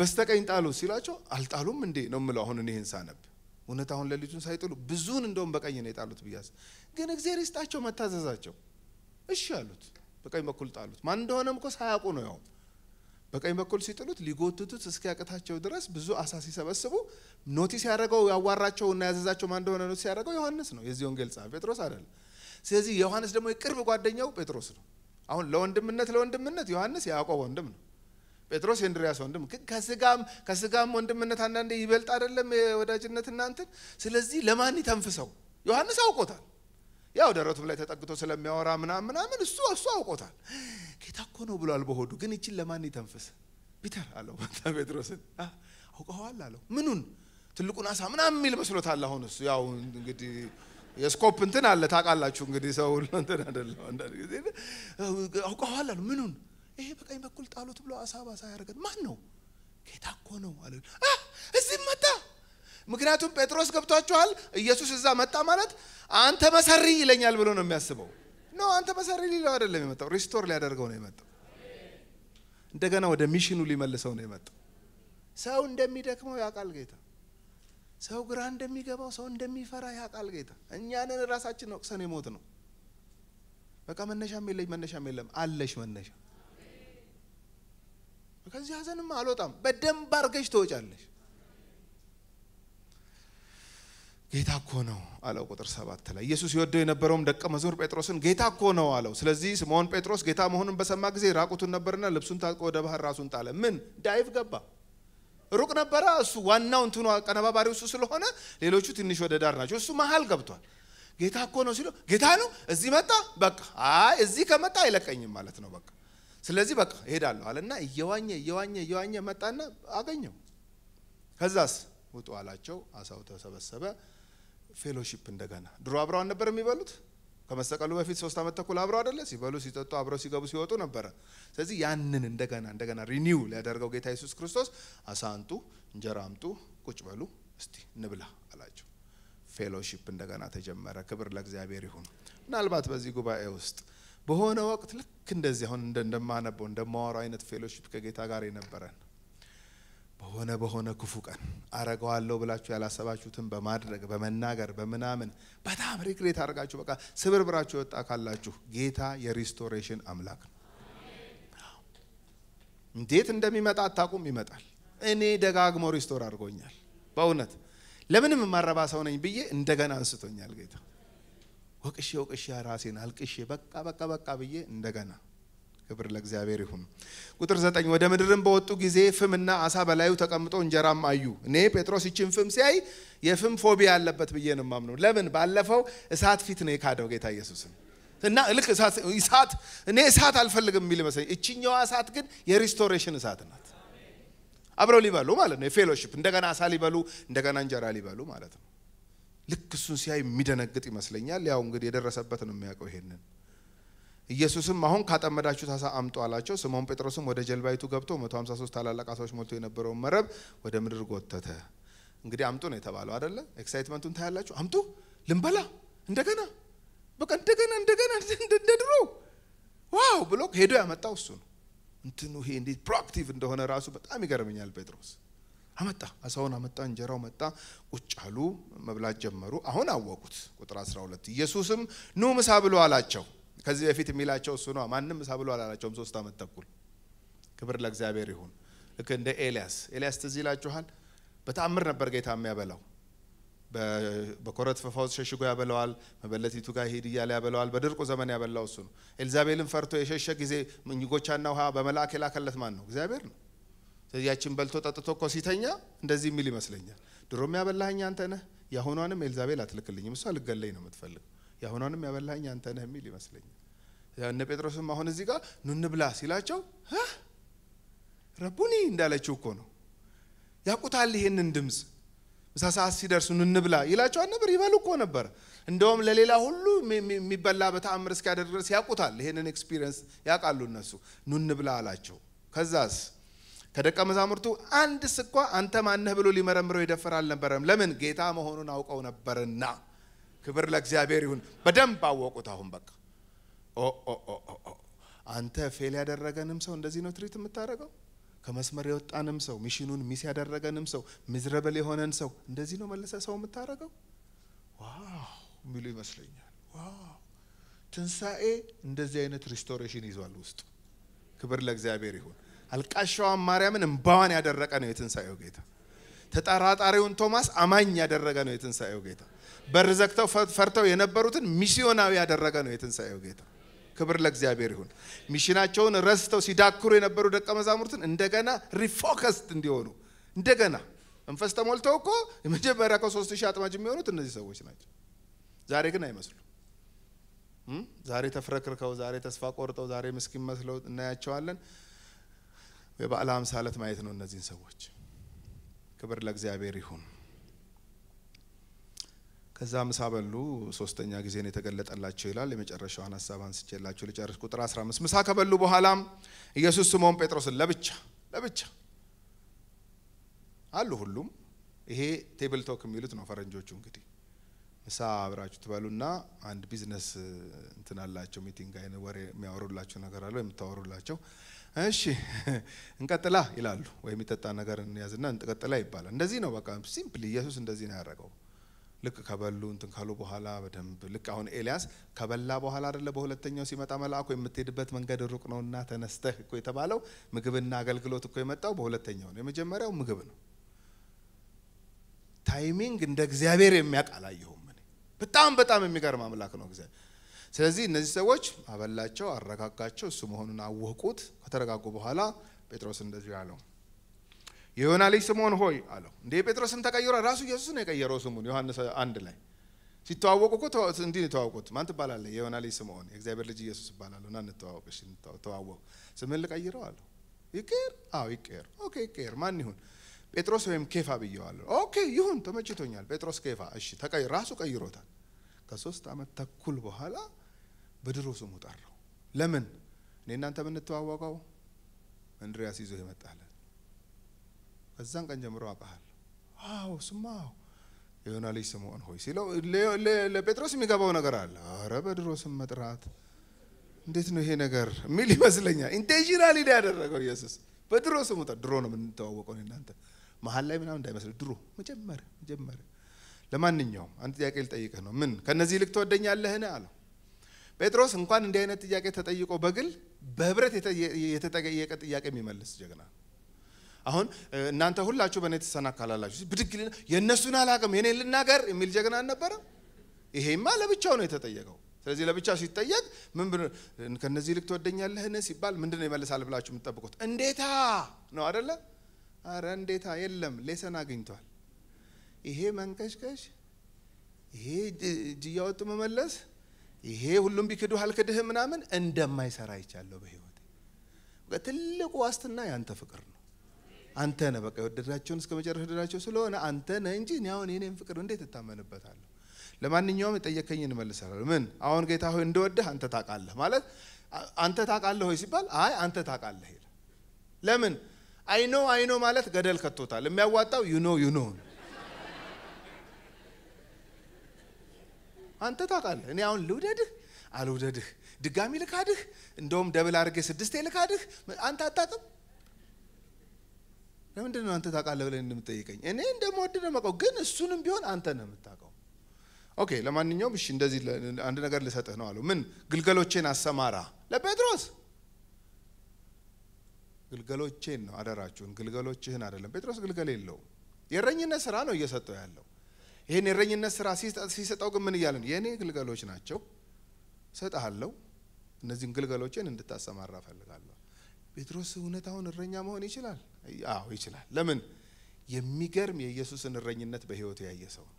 በስተቀኝ ጣሉ ሲላቸው አልጣሉም እንዴ ነው የምለው አሁን እኔ ህንሳ ሳነብ እውነት አሁን ሌሊቱን ሳይጥሉ ብዙውን እንደውም በቀኝ ነው የጣሉት ብያስ። ግን እግዚአብሔር ይስጣቸው መታዘዛቸው እሺ አሉት። በቀኝ በኩል ጣሉት። ማን እንደሆነም እኮ ሳያውቁ ነው። ያው በቀኝ በኩል ሲጥሉት ሊጎትቱት እስኪያቅታቸው ድረስ ብዙ አሳ ሲሰበስቡ ኖቲስ ያደረገው ያዋራቸው እና ያዘዛቸው ማን እንደሆነ ኖቲስ ያደረገው ዮሐንስ ነው፣ የዚህ ወንጌል ጸሐፊ ጴጥሮስ አይደለም። ስለዚህ ዮሐንስ ደግሞ የቅርብ ጓደኛው ጴጥሮስ ነው። አሁን ለወንድምነት ለወንድምነት ዮሐንስ የያዕቆብ ወንድም ነው። ጴጥሮስ የእንድሪያስ ወንድም ከስጋም ከስጋም ወንድምነት አንዳንዴ ይበልጥ አይደለም የወዳጅነት እናንትን። ስለዚህ ለማን ይተንፍሰው? ዮሐንስ አውቆታል። ያው ደረቱም ላይ ተጠግቶ ስለሚያወራ ምናምን ምናምን እሱ እሱ አውቆታል። ጌታ እኮ ነው ብሏል በሆዱ ግን እችን ለማን ይተንፍስ? ፒተር አለው ጴጥሮስን። አውቀዋል አለው። ምኑን? ትልቁን አሳ ምናምን የሚል መስሎታል። አሁን እሱ ያው እንግዲህ የስኮፕ እንትን አለ ታውቃላችሁ። እንግዲህ ሰው እንትን አይደለም አንዳንድ ጊዜ አውቀዋል አለው። ምኑን? ይሄ በቀኝ በኩል ጣሉት ብሎ አሳ ባሳ ያደረገን ማን ነው? ጌታ እኮ ነው አለ። እዚህም መጣ ምክንያቱም ጴጥሮስ ገብቷችኋል። ኢየሱስ እዛ መጣ ማለት አንተ መሰሪ ይለኛል ብሎ ነው የሚያስበው። ኖ አንተ መሰሪ ሊለው አይደለም የመጣው፣ ሪስቶር ሊያደርገው ነው የመጣው። እንደገና ወደ ሚሽኑ ሊመልሰው ነው የመጣው። ሰው እንደሚደክመው ያውቃል ጌታ። ሰው ግራ እንደሚገባው፣ ሰው እንደሚፈራ ያውቃል ጌታ። እኛንን ራሳችን ወቅሰን የሞት ነው። በቃ መነሻም የለኝ መነሻም የለም አለሽ መነሻ። ከዚህ ሀዘንም አልወጣም። በደንብ አርገሽ ትወጫለሽ። ጌታ እኮ ነው አለው። ቁጥር ሰባት ላይ ኢየሱስ ይወደው የነበረውም ደቀ መዝሙር ጴጥሮስን ጌታ እኮ ነው አለው። ስለዚህ ስምዖን ጴጥሮስ ጌታ መሆኑን በሰማ ጊዜ ራቁቱን ነበርና ልብሱን ታጥቆ ወደ ባህር ራሱን ጣለ። ምን ዳይቭ ገባ። ሩቅ ነበረ እሱ ዋናው እንትኑ አቀነባባሪ እሱ ስለሆነ ሌሎቹ ትንሽ ወደ ዳር ናቸው። እሱ መሀል ገብቷል። ጌታ እኮ ነው ሲለው ጌታ ነው እዚህ መጣ በቃ አይ እዚህ ከመጣ አይለቀኝም ማለት ነው በቃ ስለዚህ በቃ እሄዳለሁ አለና እየዋኘ እየዋኘ እየዋኘ መጣና አገኘው። ከዛስ ውጡ አላቸው። አሳው ተሰበሰበ። ፌሎሺፕ እንደገና ድሮ አብረው አልነበር የሚበሉት ከመሰቀሉ በፊት ሶስት ዓመት ተኩል አብረው አይደለ ሲበሉ ሲጠጡ አብረው ሲገቡ ሲወጡ ነበረ። ስለዚህ ያንን እንደገና እንደገና ሪኒው ሊያደርገው ጌታ ኢየሱስ ክርስቶስ አሳንጡ እንጀራ አምጡ፣ ቁጭ በሉ እስቲ ንብላ አላቸው። ፌሎሺፕ እንደገና ተጀመረ። ክብር ለእግዚአብሔር ይሁን። ምናልባት በዚህ ጉባኤ ውስጥ በሆነ ወቅት ልክ እንደዚህ አሁን እንደማነበው እንደማወራው አይነት ፌሎሺፕ ከጌታ ጋር የነበረን በሆነ በሆነ ክፉ ቀን አረገዋለሁ ብላችሁ ያላሰባችሁትን በማድረግ በመናገር በምናምን በጣም ሪግሬት አድርጋችሁ በቃ ብራችሁ የወጣ ካላችሁ ጌታ የሪስቶሬሽን አምላክ ነው። እንዴት እንደሚመጣ አታቁም። ይመጣል። እኔ ደጋግሞ ሪስቶር አድርጎኛል። በእውነት ለምንም የማረባ ሰው ነኝ ብዬ እንደገና አንስቶኛል ጌታ። ወቅሼ ወቅሼ ራሴን አልቅሼ በቃ በቃ በቃ ብዬ እንደገና ክብር ለእግዚአብሔር ይሁን። ቁጥር ዘጠኝ ወደ ምድርም በወጡ ጊዜ ፍምና አሳ በላዩ ተቀምጦ እንጀራም አዩ። እኔ ጴጥሮስ ይችን ፍም ሲያይ የፍም ፎቢያ ያለበት ብዬ ነው የማምነው። ለምን ባለፈው እሳት ፊት ነው የካደው ጌታ ኢየሱስን እና ልክ እሳት እኔ እሳት አልፈልግም የሚል መሰለኝ። እችኛዋ እሳት ግን የሪስቶሬሽን እሳት ናት። አብረው ሊበሉ ማለት ነው። የፌሎሺፕ እንደገና አሳ ሊበሉ እንደገና እንጀራ ሊበሉ ማለት ነው። ልክ እሱን ሲያይ የሚደነግጥ ይመስለኛል። ያው እንግዲህ የደረሰበት ነው የሚያውቀው ይሄንን ኢየሱስም አሁን ካጠመዳችሁ አሳ አምጡ አላቸው። ስምዖን ጴጥሮስም ወደ ጀልባይቱ ገብቶ 153 ታላላቅ አሳዎች ሞልቶ የነበረውን መረብ ወደ ምድር ጎተተ። እንግዲህ አምጡ ነው የተባለው አደለ? ኤክሳይትመንቱን ታያላችሁ። አምጡ፣ ልንበላ፣ እንደገና በቃ እንደገና እንደገና እንደ ድሮ ዋው ብሎ ሄዶ ያመጣው እሱ ነው። እንትኑ ይሄ እንዴት ፕሮአክቲቭ እንደሆነ ራሱ በጣም ይገርመኛል። ጴጥሮስ አመጣ፣ አሳውን አመጣ፣ እንጀራው መጣ። ቁጭ አሉ፣ መብላት ጀመሩ። አሁን አወቁት። ቁጥር 12 ኢየሱስም ኑ ምሳ ብሎ አላቸው። ከዚህ በፊት የሚላቸው እሱ ነው። ማንም ምሳ ብሎ አላላቸውም ሶስት ዓመት ተኩል። ክብር ለእግዚአብሔር ይሁን። ልክ እንደ ኤልያስ ኤልያስ ትዝ ይላችኋል። በተአምር ነበር ጌታ የሚያበላው። በኮረት ፈፋ ውስጥ ሸሽጎ ያበላዋል። መበለቲቱ ጋር ሂድ እያለ ያበለዋል። በድርቁ ዘመን ያበላው እሱ ነው። ኤልዛቤልን ፈርቶ የሸሸ ጊዜ ምኝጎቻና ውሃ በመላእክ የላከለት ማን ነው? እግዚአብሔር ነው። ስለዚያችን በልቶ ጠጥቶ እኮ ሲተኛ እንደዚህ የሚል ይመስለኛል። ድሮም ያበላኸኝ አንተ ነህ፣ የአሁኗንም ኤልዛቤል አትልክልኝም፣ እሷ ልገለኝ ነው የምትፈልግ ያሁኗንም ያበላኸኝ አንተ ነህ የሚል ይመስለኛል። እነ ጴጥሮስም አሁን እዚህ ጋር ኑ እንብላ ሲላቸው ረቡኒ እንዳለችው እኮ ነው። ያውቁታል ይሄንን ድምፅ። ምሳ ሰዓት ሲደርሱ ኑ እንብላ ይላቸዋል ነበር። ይበሉ እኮ ነበር። እንደውም ለሌላ ሁሉ የሚበላ በተአምር እስኪያደርግ ድረስ ያውቁታል። ይሄንን ኤክስፒሪየንስ ያውቃሉ እነሱ። ኑ እንብላ አላቸው። ከዛስ ከደቀ መዛሙርቱ አንድ ስኳ አንተ ማነህ ብሎ ሊመረምረው ይደፈር አልነበረም። ለምን? ጌታ መሆኑን አውቀው ነበርና። ክብር ለእግዚአብሔር ይሁን። በደንብ አወቁት። አሁን በቃ አንተ ፌል ያደረገንም ሰው እንደዚህ ነው ትሪት የምታደርገው? ከመስመር የወጣንም ሰው ሚሽኑን ሚስ ያደረገንም ሰው ሚዝረብል የሆነን ሰው እንደዚህ ነው መልሰ ሰው የምታደርገው? ዋው የሚሉ ይመስለኛል። ዋው ትንሣኤ እንደዚህ አይነት ሪስቶሬሽን ይዟል ውስጡ። ክብር ለእግዚአብሔር ይሁን። አልቃሻዋን ማርያምን እምባዋን ያደረቀ ነው የትንሣኤው ጌታ። ተጠራጣሪውን ቶማስ አማኝ ያደረገ ነው የትንሣኤው ጌታ። በር ዘግተው ፈርተው የነበሩትን ሚስዮናዊ ያደረገ ነው የትንሣኤው ጌታ። ክብር ለእግዚአብሔር ይሁን። ሚሽናቸውን ረስተው ሲዳክሩ የነበሩ ደቀ መዛሙርትን እንደገና ሪፎከስድ እንዲሆኑ እንደገና መንፈስ ተሞልተው እኮ የመጀመሪያ ከሶስት ሺህ አጥማጅ የሚሆኑት እነዚህ ሰዎች ናቸው። ዛሬ ግን አይመስሉም ዛሬ ተፍረክርከው፣ ዛሬ ተስፋ ቆርጠው፣ ዛሬ ምስኪን መስለው እናያቸዋለን። የበዓለ ሃምሳ ዕለት ማየት ነው እነዚህን ሰዎች። ክብር ለእግዚአብሔር ይሁን። ከዛ ምሳ በሉ። ሶስተኛ ጊዜ ነው የተገለጠላቸው ይላል። የመጨረሻውን ሀሳብ አንስቼላችሁ ልጨርስ። ቁጥር 15 ምሳ ከበሉ በኋላም ኢየሱስ ስምዖን ጴጥሮስን ለብቻ ለብቻ አሉ ሁሉም ይሄ ቴብል ቶክ የሚሉት ነው ፈረንጆቹ እንግዲህ ምሳ አብራችሁ ትበሉና አንድ ቢዝነስ እንትን አላቸው ሚቲንግ አይነ ወሬ የሚያወሩላቸው ነገር አለ የምታወሩላቸው እሺ እንቀጥላ ይላሉ ወይም የሚጠጣ ነገር እንያዝና እንቀጥላ ይባላል እንደዚህ ነው በቃ ሲምፕሊ ኢየሱስ እንደዚህ ነው ያደረገው ልክ ከበሉ እንትን ካሉ በኋላ በደንብ ልክ አሁን ኤልያስ ከበላ በኋላ አደለ በሁለተኛው ሲመጣ መልአኩ የምትሄድበት መንገድ ሩቅ ነውና ተነስተህ እኮ የተባለው ምግብና አገልግሎት እኮ የመጣው በሁለተኛው ነው። የመጀመሪያው ምግብ ነው። ታይሚንግ እንደ እግዚአብሔር የሚያውቅ አላየሁም በጣም በጣም የሚገርም አምላክ ነው እግዚአብሔር። ስለዚህ እነዚህ ሰዎች አበላቸው፣ አረጋጋቸው፣ እሱ መሆኑን አወቁት። ከተረጋጉ በኋላ ጴጥሮስ እንደዚህ ያለው የዮና ልጅ ስምዖን ሆይ አለው። እንዴ ጴጥሮስም ተቀይሯ። ራሱ ኢየሱስ ነው የቀየረው ስሙን። ዮሐንስ አንድ ላይ ሲተዋወቁ እኮ እንዲህ የተዋወቁት። ማን ትባላለህ? የዮና ልጅ ስምዖን፣ የእግዚአብሔር ልጅ ኢየሱስ ይባላሉ። እና እንተዋወቅ። እሺ ተዋወቁ። ስምን ልቀይረው አለው። ይቅር? አዎ ይቅር። ኦኬ ይቅር፣ ማን ይሁን? ጴጥሮስ ወይም ኬፋ ብየዋለሁ። ኦኬ ይሁን፣ ተመችቶኛል። ጴጥሮስ ኬፋ። እሺ ተቀይ ራሱ ቀይሮታል። ከሶስት ዓመት ተኩል በኋላ በድሮ ስሙ ጠራው። ለምን? እኔ እናንተ የምንተዋወቀው እንድሪያስ ይዞ ይመጣል ከዛን ቀን ጀምሮ አውቃሃል። አዎ ስማ የዮና ልጅ ስምዖን ሆይ ሲለው ለጴጥሮስ የሚገባው ነገር አለ። አረ በድሮ ስም መጥራት እንዴት ነው ይሄ ነገር የሚል ይመስለኛል። ኢንቴንሽናሊ ሊዳ ያደረገው ኢየሱስ። በድሮ ስሙ ድሮ ነው የምንተዋወቀው እናንተ መሀል ላይ ምናምን እንዳይመስል ድሮ መጀመር መጀመር። ለማንኛውም አንድ ጥያቄ ልጠይቅህ ነው። ምን ከነዚህ ይልቅ ትወደኛለህን አለው። ጴጥሮስ እንኳን እንዲህ አይነት ጥያቄ ተጠይቆ በግል በህብረት የተጠየቀ ጥያቄ የሚመልስ ጀግና አሁን እናንተ ሁላችሁ በእኔ ትሰናከላላችሁ ብድግ የእነሱን አላቅም የኔን ልናገር የሚል ጀግና አልነበረ። ይሄማ ለብቻው ነው የተጠየቀው። ስለዚህ ለብቻ ሲጠየቅ ምን ከነዚህ ይልቅ ትወደኛለህን ሲባል ምንድን ነው ይመልሳል ብላችሁ የምትጠብቁት? እንዴታ ነው አደለ? አረ እንዴታ የለም፣ ሌሰን አግኝቷል። ይሄ መንቀሽቀሽ፣ ይሄ እጅ እያወጡ መመለስ፣ ይሄ ሁሉም ቢክዱ አልክድህ ምናምን እንደማይሰራ ይቻለሁ በህይወት ትልቁ ዋስትና ያንተ ፍቅር ነው። አንተ ነህ በቃ የወደዳቸውን እስከ መጨረሻ ወደዳቸው ስለሆነ አንተ ነህ እንጂ እኔ አሁን የኔን ፍቅር እንዴት እታመንበታለሁ? ለማንኛውም የጠየከኝ እንመልሳለሁ። ምን አሁን ጌታ ሆይ እንደወደህ አንተ ታውቃለህ ማለት አንተ ታውቃለህ ሆይ ሲባል አይ አንተ ታውቃለህ ይል ለምን አይኖ አይኖ ማለት ገደል ከቶታል። የሚያዋጣው ዩኖ ዩኖ አንተ ታውቃለህ። እኔ አሁን ልውደድህ አልውደድህ ድጋሚ ልካድህ እንደውም ደብል አድርጌ ስድስቴ ልካድህ አንተ አታውቅም። ለምንድን ነው አንተ ታውቃለህ ብለን እንደምጠይቀኝ እኔ እንደምወድ ነው የማውቀው፣ ግን እሱንም ቢሆን አንተ ነው የምታውቀው። ኦኬ፣ ለማንኛውም እሺ፣ እንደዚህ አንድ ነገር ልሰጥህ ነው አለው። ምን? ግልገሎቼን አሰማራ ለጴጥሮስ ግልገሎቼን ነው አደራችሁን፣ ግልገሎችህን አይደለም። ጴጥሮስ ግልገል የለውም። የእረኝነት ስራ ነው እየሰጠው ያለው። ይህን የእረኝነት ስራ ሲሰጠው ግን ምን እያለ ነው? የእኔ ግልገሎች ናቸው፣ እሰጥሃለሁ፣ እነዚህን ግልገሎቼን እንድታሰማራ እፈልጋለሁ። ጴጥሮስ እውነት አሁን እረኛ መሆን ይችላል? አዎ ይችላል። ለምን? የሚገርም የኢየሱስን እረኝነት በህይወቱ ያየ ሰው ነው።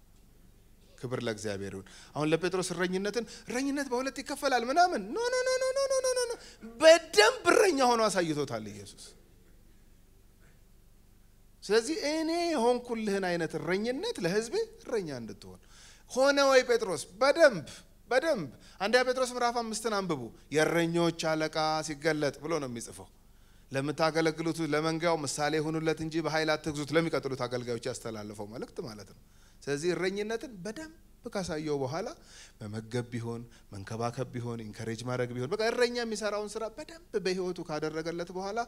ክብር ለእግዚአብሔር ይሁን። አሁን ለጴጥሮስ እረኝነትን እረኝነት በሁለት ይከፈላል ምናምን ኖ ኖ ኖ ኖ ኖ ኖ ኖ ኖ በደንብ እረኛ ሆኖ አሳይቶታል ኢየሱስ። ስለዚህ እኔ የሆንኩልህን አይነት እረኝነት ለህዝብ እረኛ እንድትሆን ሆነ ወይ ጴጥሮስ? በደንብ በደንብ አንደኛ ጴጥሮስ ምዕራፍ አምስትን አንብቡ። የእረኞች አለቃ ሲገለጥ ብሎ ነው የሚጽፈው። ለምታገለግሉት ለመንጋው ምሳሌ የሆኑለት እንጂ በኃይል አትግዙት ለሚቀጥሉት አገልጋዮች ያስተላለፈው መልእክት ማለት ነው። ስለዚህ እረኝነትን በደንብ ካሳየው በኋላ መመገብ ቢሆን መንከባከብ ቢሆን ኢንከሬጅ ማድረግ ቢሆን በቃ እረኛ የሚሰራውን ስራ በደንብ በህይወቱ ካደረገለት በኋላ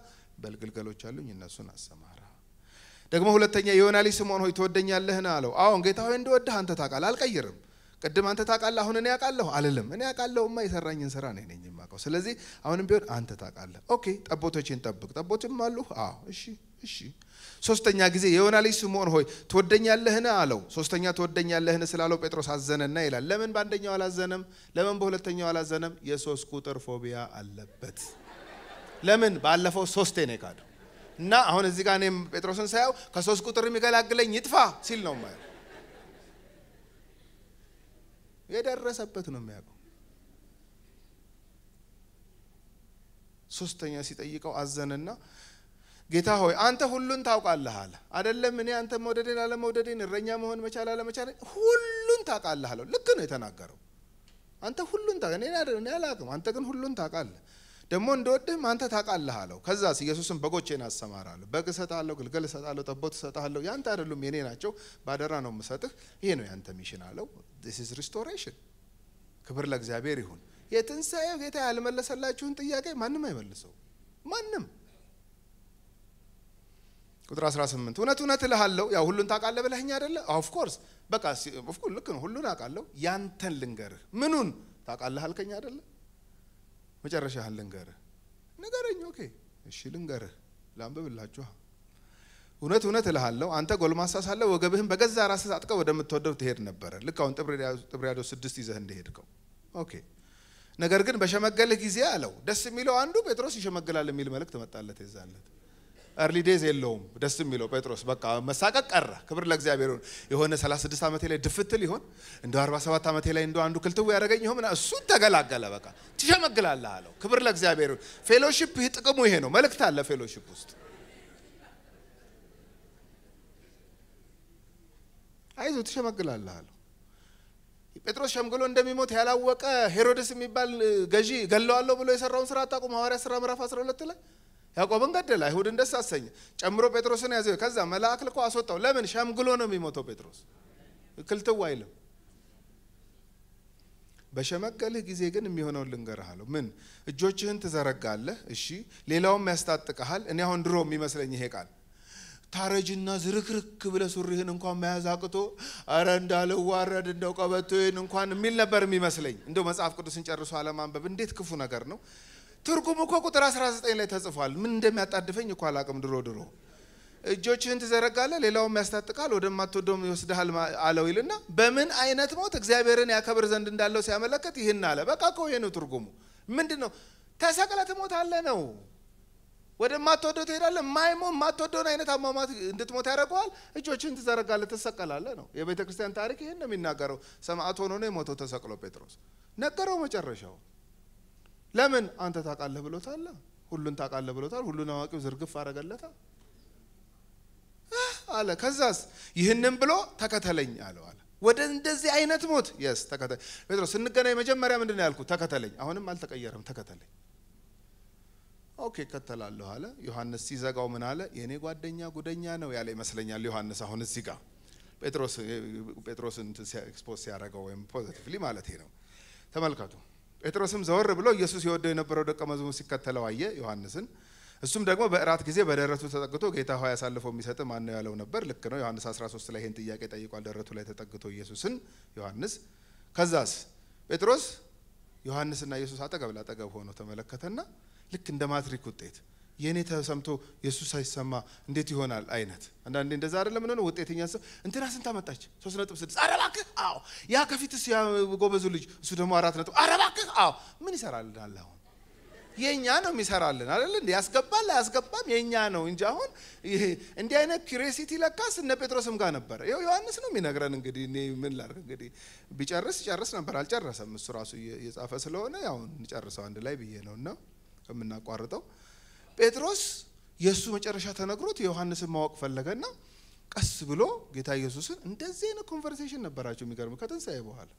በልግልገሎች አሉኝ እነሱን አሰማራ። ደግሞ ሁለተኛ ዮና ልጅ ስምዖን ሆይ ትወደኛለህን? አለው። አዎን ጌታ ሆይ እንድወድህ አንተ ታውቃለህ፣ አልቀይርም ቅድም አንተ ታውቃለህ፣ አሁን እኔ አውቃለሁ አልልም። እኔ አውቃለሁማ የሰራኝን ስራ ነው ነኝ የማውቀው። ስለዚህ አሁንም ቢሆን አንተ ታውቃለህ። ኦኬ፣ ጠቦቶችን ጠብቅ። ጠቦትም አሉ። አዎ፣ እሺ፣ እሺ። ሶስተኛ ጊዜ የዮና ልጅ ስምዖን ሆይ ትወደኛለህን አለው። ሶስተኛ ትወደኛለህን ስላለው ጴጥሮስ አዘነና ይላል። ለምን በአንደኛው አላዘነም? ለምን በሁለተኛው አላዘነም? የሶስት ቁጥር ፎቢያ አለበት። ለምን ባለፈው ሶስቴ ነው የካደው እና አሁን እዚህ ጋር እኔም ጴጥሮስን ሳየው ከሶስት ቁጥር የሚገላግለኝ ይጥፋ ሲል ነው ማየው የደረሰበት ነው የሚያውቀው። ሶስተኛ ሲጠይቀው አዘነና ጌታ ሆይ አንተ ሁሉን ታውቃለህ አለ። አይደለም እኔ አንተ መውደዴን አለመውደዴን፣ እረኛ መሆን መቻል አለመቻል ሁሉን ታውቃለህ አለው። ልክ ነው የተናገረው። አንተ ሁሉን ታውቃለህ፣ እኔ አላውቅም፣ አንተ ግን ሁሉን ታውቃለህ። ደግሞ እንደወድህ አንተ ታውቃለህ አለው። ከዛ ኢየሱስም በጎቼን አሰማራለሁ፣ በግ እሰጥሃለሁ፣ ግልገል እሰጥሃለሁ፣ ጠቦት እሰጥሃለሁ፣ ያንተ አይደሉም የኔ ናቸው፣ ባደራ ነው የምሰጥህ፣ ይሄ ነው ያንተ ሚሽን አለው። ዚስ ኢዝ ሪስቶሬሽን። ክብር ለእግዚአብሔር ይሁን። የትንሣኤው ጌታ ያልመለሰላችሁን ጥያቄ ማንም አይመልሰው፣ ማንም ቁጥር 18 እውነት እውነት እልሃለሁ፣ ያው ሁሉን ታውቃለህ ብለህኝ አይደለ? ኮርስ በቃ ልክ ነው፣ ሁሉን አውቃለሁ። ያንተን ልንገርህ። ምኑን ታውቃለህ አልከኝ አይደለ? መጨረሻ ልንገርህ። ንገረኝ። ኦኬ፣ እሺ፣ ልንገርህ። ላንብብላችሁ። እውነት እውነት እልሃለሁ አንተ ጎልማሳ ሳለህ ወገብህን በገዛ ራስህ አጥቀህ ወደምትወደው ትሄድ ነበረ። ልክ አሁን ጥብርያዶስ ስድስት ይዘህ እንደሄድከው። ኦኬ። ነገር ግን በሸመገልህ ጊዜ አለው። ደስ የሚለው አንዱ ጴጥሮስ ይሸመግላል የሚል መልእክት መጣለት የዛለት እርሊ ዴዝ የለውም። ደስ የሚለው ጴጥሮስ በቃ መሳቀቅ ቀረ። ክብር ለእግዚአብሔር ይሁን። የሆነ 36 ዓመቴ ላይ ድፍትል ይሆን እንደ 47 ዓመቴ ላይ እንደ አንዱ ክልትው ያደረገኝ ይሆን እሱን ተገላገለ። በቃ ትሸመግላለህ አለው። ክብር ለእግዚአብሔር ይሁን። ፌሎሺፕ ጥቅሙ ይሄ ነው። መልእክት አለ ፌሎሺፕ ውስጥ አይዞ ትሸመግላለህ አለው። ጴጥሮስ ሸምግሎ እንደሚሞት ያላወቀ ሄሮድስ የሚባል ገዢ ገለዋለሁ ብሎ የሰራውን ስራ አታውቁም? ሐዋርያ ስራ ምዕራፍ 12 ላይ ያዕቆብን ገደለ፣ አይሁድን ደስ አሰኘ። ጨምሮ ጴጥሮስን ያዘው። ከዛ መልአክ ልኮ አስወጣው። ለምን? ሸምግሎ ነው የሚሞተው ጴጥሮስ ክልትው አይልም። በሸመገልህ ጊዜ ግን የሚሆነውን ልንገርህ አለው። ምን? እጆችህን ትዘረጋለህ፣ እሺ፣ ሌላውም ያስታጥቀሃል። እኔ አሁን ድሮ የሚመስለኝ ይሄ ቃል ታረጅና ዝርክርክ ብለ ሱሪህን እንኳን መያዝ አቅቶ አረ እንዳልዋረድ እንደው ቀበቶን እንኳን የሚል ነበር የሚመስለኝ። እንደው መጽሐፍ ቅዱስን ጨርሶ አለማንበብ እንዴት ክፉ ነገር ነው! ትርጉም እኮ ቁጥር 19 ላይ ተጽፏል። ምን እንደሚያጣድፈኝ እኮ አላቅም። ድሮ ድሮ እጆችህን ትዘረጋለ፣ ሌላውም ያስታጥቃል፣ ወደማትወደውም ይወስድሃል አለው ይልና በምን አይነት ሞት እግዚአብሔርን ያከብር ዘንድ እንዳለው ሲያመለክት ይህን አለ። በቃ እኮ ይሄ ነው ትርጉሙ። ምንድን ነው ትሞት አለ ነው። ማትወደው ትሄዳለ። ማይሞ ማትወደውን አይነት አሟሟት እንድትሞት ያደርገዋል። እጆችን ትዘረጋለ፣ ትሰቀላለህ ነው። የቤተ ክርስቲያን ታሪክ ይህን ነው የሚናገረው። ሰማዕት ሆኖ ነው የሞተው ተሰቅሎ ጴጥሮስ ነገረው መጨረሻው ለምን አንተ ታውቃለህ ብሎታል። ሁሉን ታውቃለህ ብሎታል። ሁሉን አዋቂው ዝርግፍ አረገለታ አለ። ከዛስ ይህንን ብሎ ተከተለኝ አለው አለ። ወደ እንደዚህ አይነት ሞት የስ ተከተለኝ። ጴጥሮስ ስንገናኝ መጀመሪያ ምንድን ነው ተከተለኝ። አሁንም አልተቀየረም። ተከተለኝ። ኦኬ እከተላለሁ አለ። ዮሐንስ ሲዘጋው ምን አለ? የእኔ ጓደኛ ጉደኛ ነው ያለ ይመስለኛል ዮሐንስ። አሁን እዚህ ጋር ጴጥሮስን ኤክስፖዝ ሲያደርገው ወይም ፖዘቲቭሊ ማለት ነው። ተመልከቱ ጴጥሮስም ዘወር ብሎ ኢየሱስ የወደው የነበረው ደቀ መዝሙር ሲከተለው አየ ዮሐንስን። እሱም ደግሞ በእራት ጊዜ በደረቱ ተጠግቶ ጌታ ሆይ አሳልፎ የሚሰጥ ማን ነው ያለው ነበር። ልክ ነው። ዮሐንስ 13 ላይ ይህን ጥያቄ ጠይቋል። ደረቱ ላይ ተጠግቶ ኢየሱስን ዮሐንስ። ከዛስ ጴጥሮስ ዮሐንስና ኢየሱስ አጠገብ ላጠገብ ሆኖ ተመለከተና ልክ እንደ ማትሪክ ውጤት የእኔ ተሰምቶ የእሱ ሳይሰማ እንዴት ይሆናል አይነት አንዳንዴ እንደዛ አይደለም። ነው ሆነ ውጤተኛ ሰው እንትና ስንት አመጣች? ሶስት ነጥብ ስድስት ኧረ አዎ። ያ ከፊት ያ ጎበዙ ልጅ እሱ ደግሞ አራት ነጥብ ኧረ አዎ። ምን ይሰራልናል አሁን? የኛ ነው የሚሰራልን አይደል እንዴ? ያስገባል አያስገባም የኛ ነው እንጂ። አሁን እንዲህ አይነት ኪሬሲቲ ለካስ እነ ጴጥሮስም ጋር ነበረ። ይኸው ዮሐንስ ነው የሚነግረን። እንግዲህ እኔ ምን ላድርግ እንግዲህ ቢጨርስ ጨርስ ነበር፣ አልጨረሰም። እሱ ራሱ እየጻፈ ስለሆነ ያው እንጨርሰው አንድ ላይ ብዬ ነው እና የምናቋርጠው። ጴጥሮስ የእሱ መጨረሻ ተነግሮት የዮሐንስን ማወቅ ፈለገና ቀስ ብሎ ጌታ ኢየሱስን እንደዚህ አይነት ኮንቨርሴሽን ነበራቸው። የሚገርም ከትንሣኤ በኋላ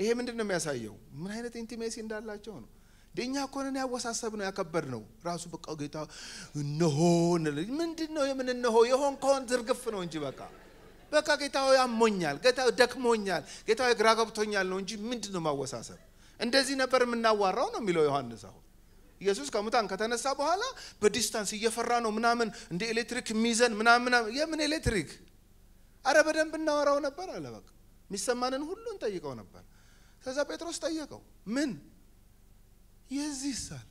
ይሄ ምንድን ነው የሚያሳየው? ምን አይነት ኢንቲሜሲ እንዳላቸው ነው። ደኛ ኮነን ያወሳሰብ ነው ያከበድ ነው ራሱ በቃ ጌታ እነሆ ምንድን ነው የምን እነሆ የሆን ከሆን ዝርግፍ ነው እንጂ በቃ በቃ ጌታ አሞኛል ጌታ ደክሞኛል፣ ጌታ ግራ ገብቶኛል ነው እንጂ ምንድን ነው ማወሳሰብ? እንደዚህ ነበር የምናዋራው ነው የሚለው ዮሐንስ አሁን ኢየሱስ ከሙታን ከተነሳ በኋላ በዲስታንስ እየፈራ ነው ምናምን እንደ ኤሌክትሪክ የሚይዘን ምናምን የምን ኤሌክትሪክ አረ በደንብ እናወራው ነበር አለ በቃ የሚሰማንን ሁሉ እንጠይቀው ነበር ከዛ ጴጥሮስ ጠየቀው ምን የዚህ ሳል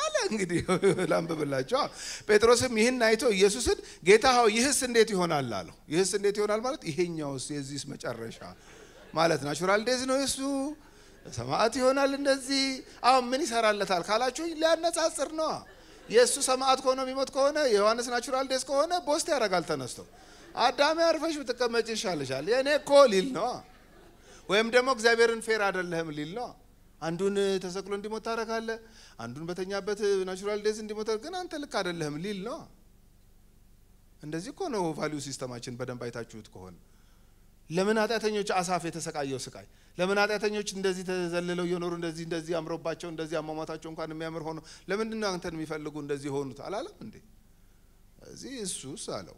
አለ እንግዲህ ላንብብላቸው ጴጥሮስም ይህን አይቶ ኢየሱስን ጌታ ሆ ይህስ እንዴት ይሆናል አለው ይህስ እንዴት ይሆናል ማለት ይሄኛውስ የዚህስ መጨረሻ ማለት ናቹራል ዴዝ ነው እሱ ሰማዕት ይሆናል። እንደዚህ አሁን ምን ይሰራለታል ካላችሁ ሊያነጻጽር ነው። የእሱ ሰማዕት ከሆነ የሚሞት ከሆነ የዮሐንስ ናቹራል ዴስ ከሆነ ቦስት ያደርጋል ተነስቶ። አዳሜ አርፈሽ ብትቀመጭ ይሻልሻል የእኔ እኮ ሊል ነው። ወይም ደግሞ እግዚአብሔርን ፌር አይደለህም ሊል ነው። አንዱን ተሰቅሎ እንዲሞት ታደርጋለህ፣ አንዱን በተኛበት ናቹራል ዴዝ እንዲሞት ግን አንተ ልክ አይደለህም ሊል ነው። እንደዚህ እኮ ነው ቫሊዩ ሲስተማችን በደንብ አይታችሁት ከሆነ ለምን ኃጢአተኞች አሳፍ የተሰቃየው ስቃይ ለምን ኃጢአተኞች እንደዚህ ተዘልለው እየኖሩ እንደዚህ እንደዚህ አምሮባቸው እንደዚህ አሟሟታቸው እንኳን የሚያምር ሆኖ ለምንድን ነው አንተን የሚፈልጉ እንደዚህ ሆኑት አላለም እንዴ? እዚህ ኢየሱስ አለው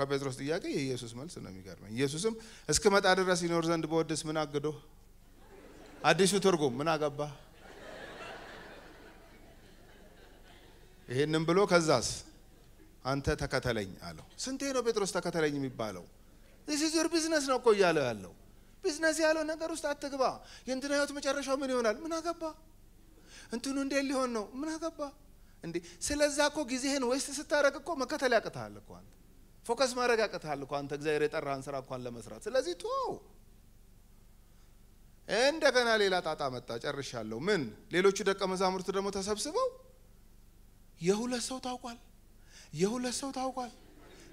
ከጴጥሮስ ጥያቄ የኢየሱስ መልስ ነው የሚገርመኝ። ኢየሱስም እስክ መጣ ድረስ ይኖር ዘንድ በወድስ ምን አግዶ አዲሱ ትርጉም ምን አገባ ይህንም ብሎ ከዛስ አንተ ተከተለኝ አለው። ስንቴ ነው ጴጥሮስ ተከተለኝ የሚባለው? ዚስ ኢዝ ቢዝነስ ነው እኮ እያለው ያለው። ቢዝነስ ያለው ነገር ውስጥ አትግባ። የእንትና ህይወት መጨረሻው ምን ይሆናል? ምን አገባ? እንትኑ እንዴት ሊሆን ነው? ምን አገባ እንዴ? ስለዛ እኮ ጊዜህን ዌስት ስታደርግ እኮ መከተል ያቅትሃል እኮ አንተ ፎከስ ማድረግ ያቅትሃል እኮ አንተ እግዚአብሔር የጠራህን ስራ እንኳን ለመስራት። ስለዚህ ቶ እንደገና ሌላ ጣጣ መጣ። ጨርሻለሁ። ምን ሌሎቹ ደቀ ደግሞ ተሰብስበው የሁለት ሰው ታውቋል፣ የሁለት ሰው ታውቋል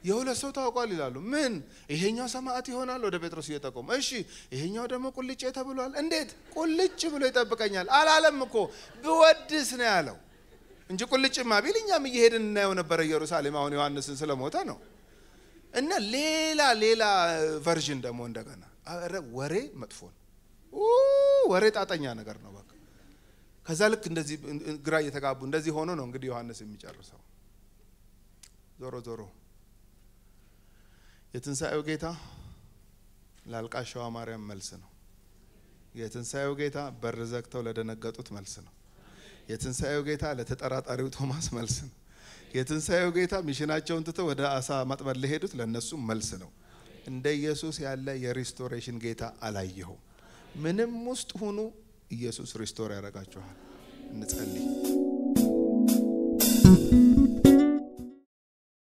የሁለት ሰው ታውቋል ይላሉ። ምን ይሄኛው ሰማዕት ይሆናል ወደ ጴጥሮስ እየጠቆመ እሺ፣ ይሄኛው ደግሞ ቁልጬ ተብሏል። እንዴት ቁልጭ ብሎ ይጠብቀኛል አላለም እኮ ብወድስ ነው ያለው እንጂ ቁልጭማ ቢል እኛም እየሄድን እናየው ነበረ ኢየሩሳሌም። አሁን ዮሐንስን ስለሞተ ነው። እና ሌላ ሌላ ቨርዥን ደግሞ እንደገና ወሬ መጥፎ ነው። ወሬ ጣጠኛ ነገር ነው። በቃ ከዛ ልክ እንደዚህ ግራ እየተጋቡ እንደዚህ ሆኖ ነው እንግዲህ ዮሐንስ የሚጨርሰው ዞሮ ዞሮ የትንሣኤው ጌታ ለአልቃሻዋ ማርያም መልስ ነው። የትንሣኤው ጌታ በር ዘግተው ለደነገጡት መልስ ነው። የትንሣኤው ጌታ ለተጠራጣሪው ቶማስ መልስ ነው። የትንሣኤው ጌታ ሚሽናቸውን ትተው ወደ አሳ ማጥመድ ለሄዱት ለእነሱ መልስ ነው። እንደ ኢየሱስ ያለ የሪስቶሬሽን ጌታ አላየሁም። ምንም ውስጥ ሁኑ፣ ኢየሱስ ሪስቶር ያደርጋችኋል። እንጸልይ።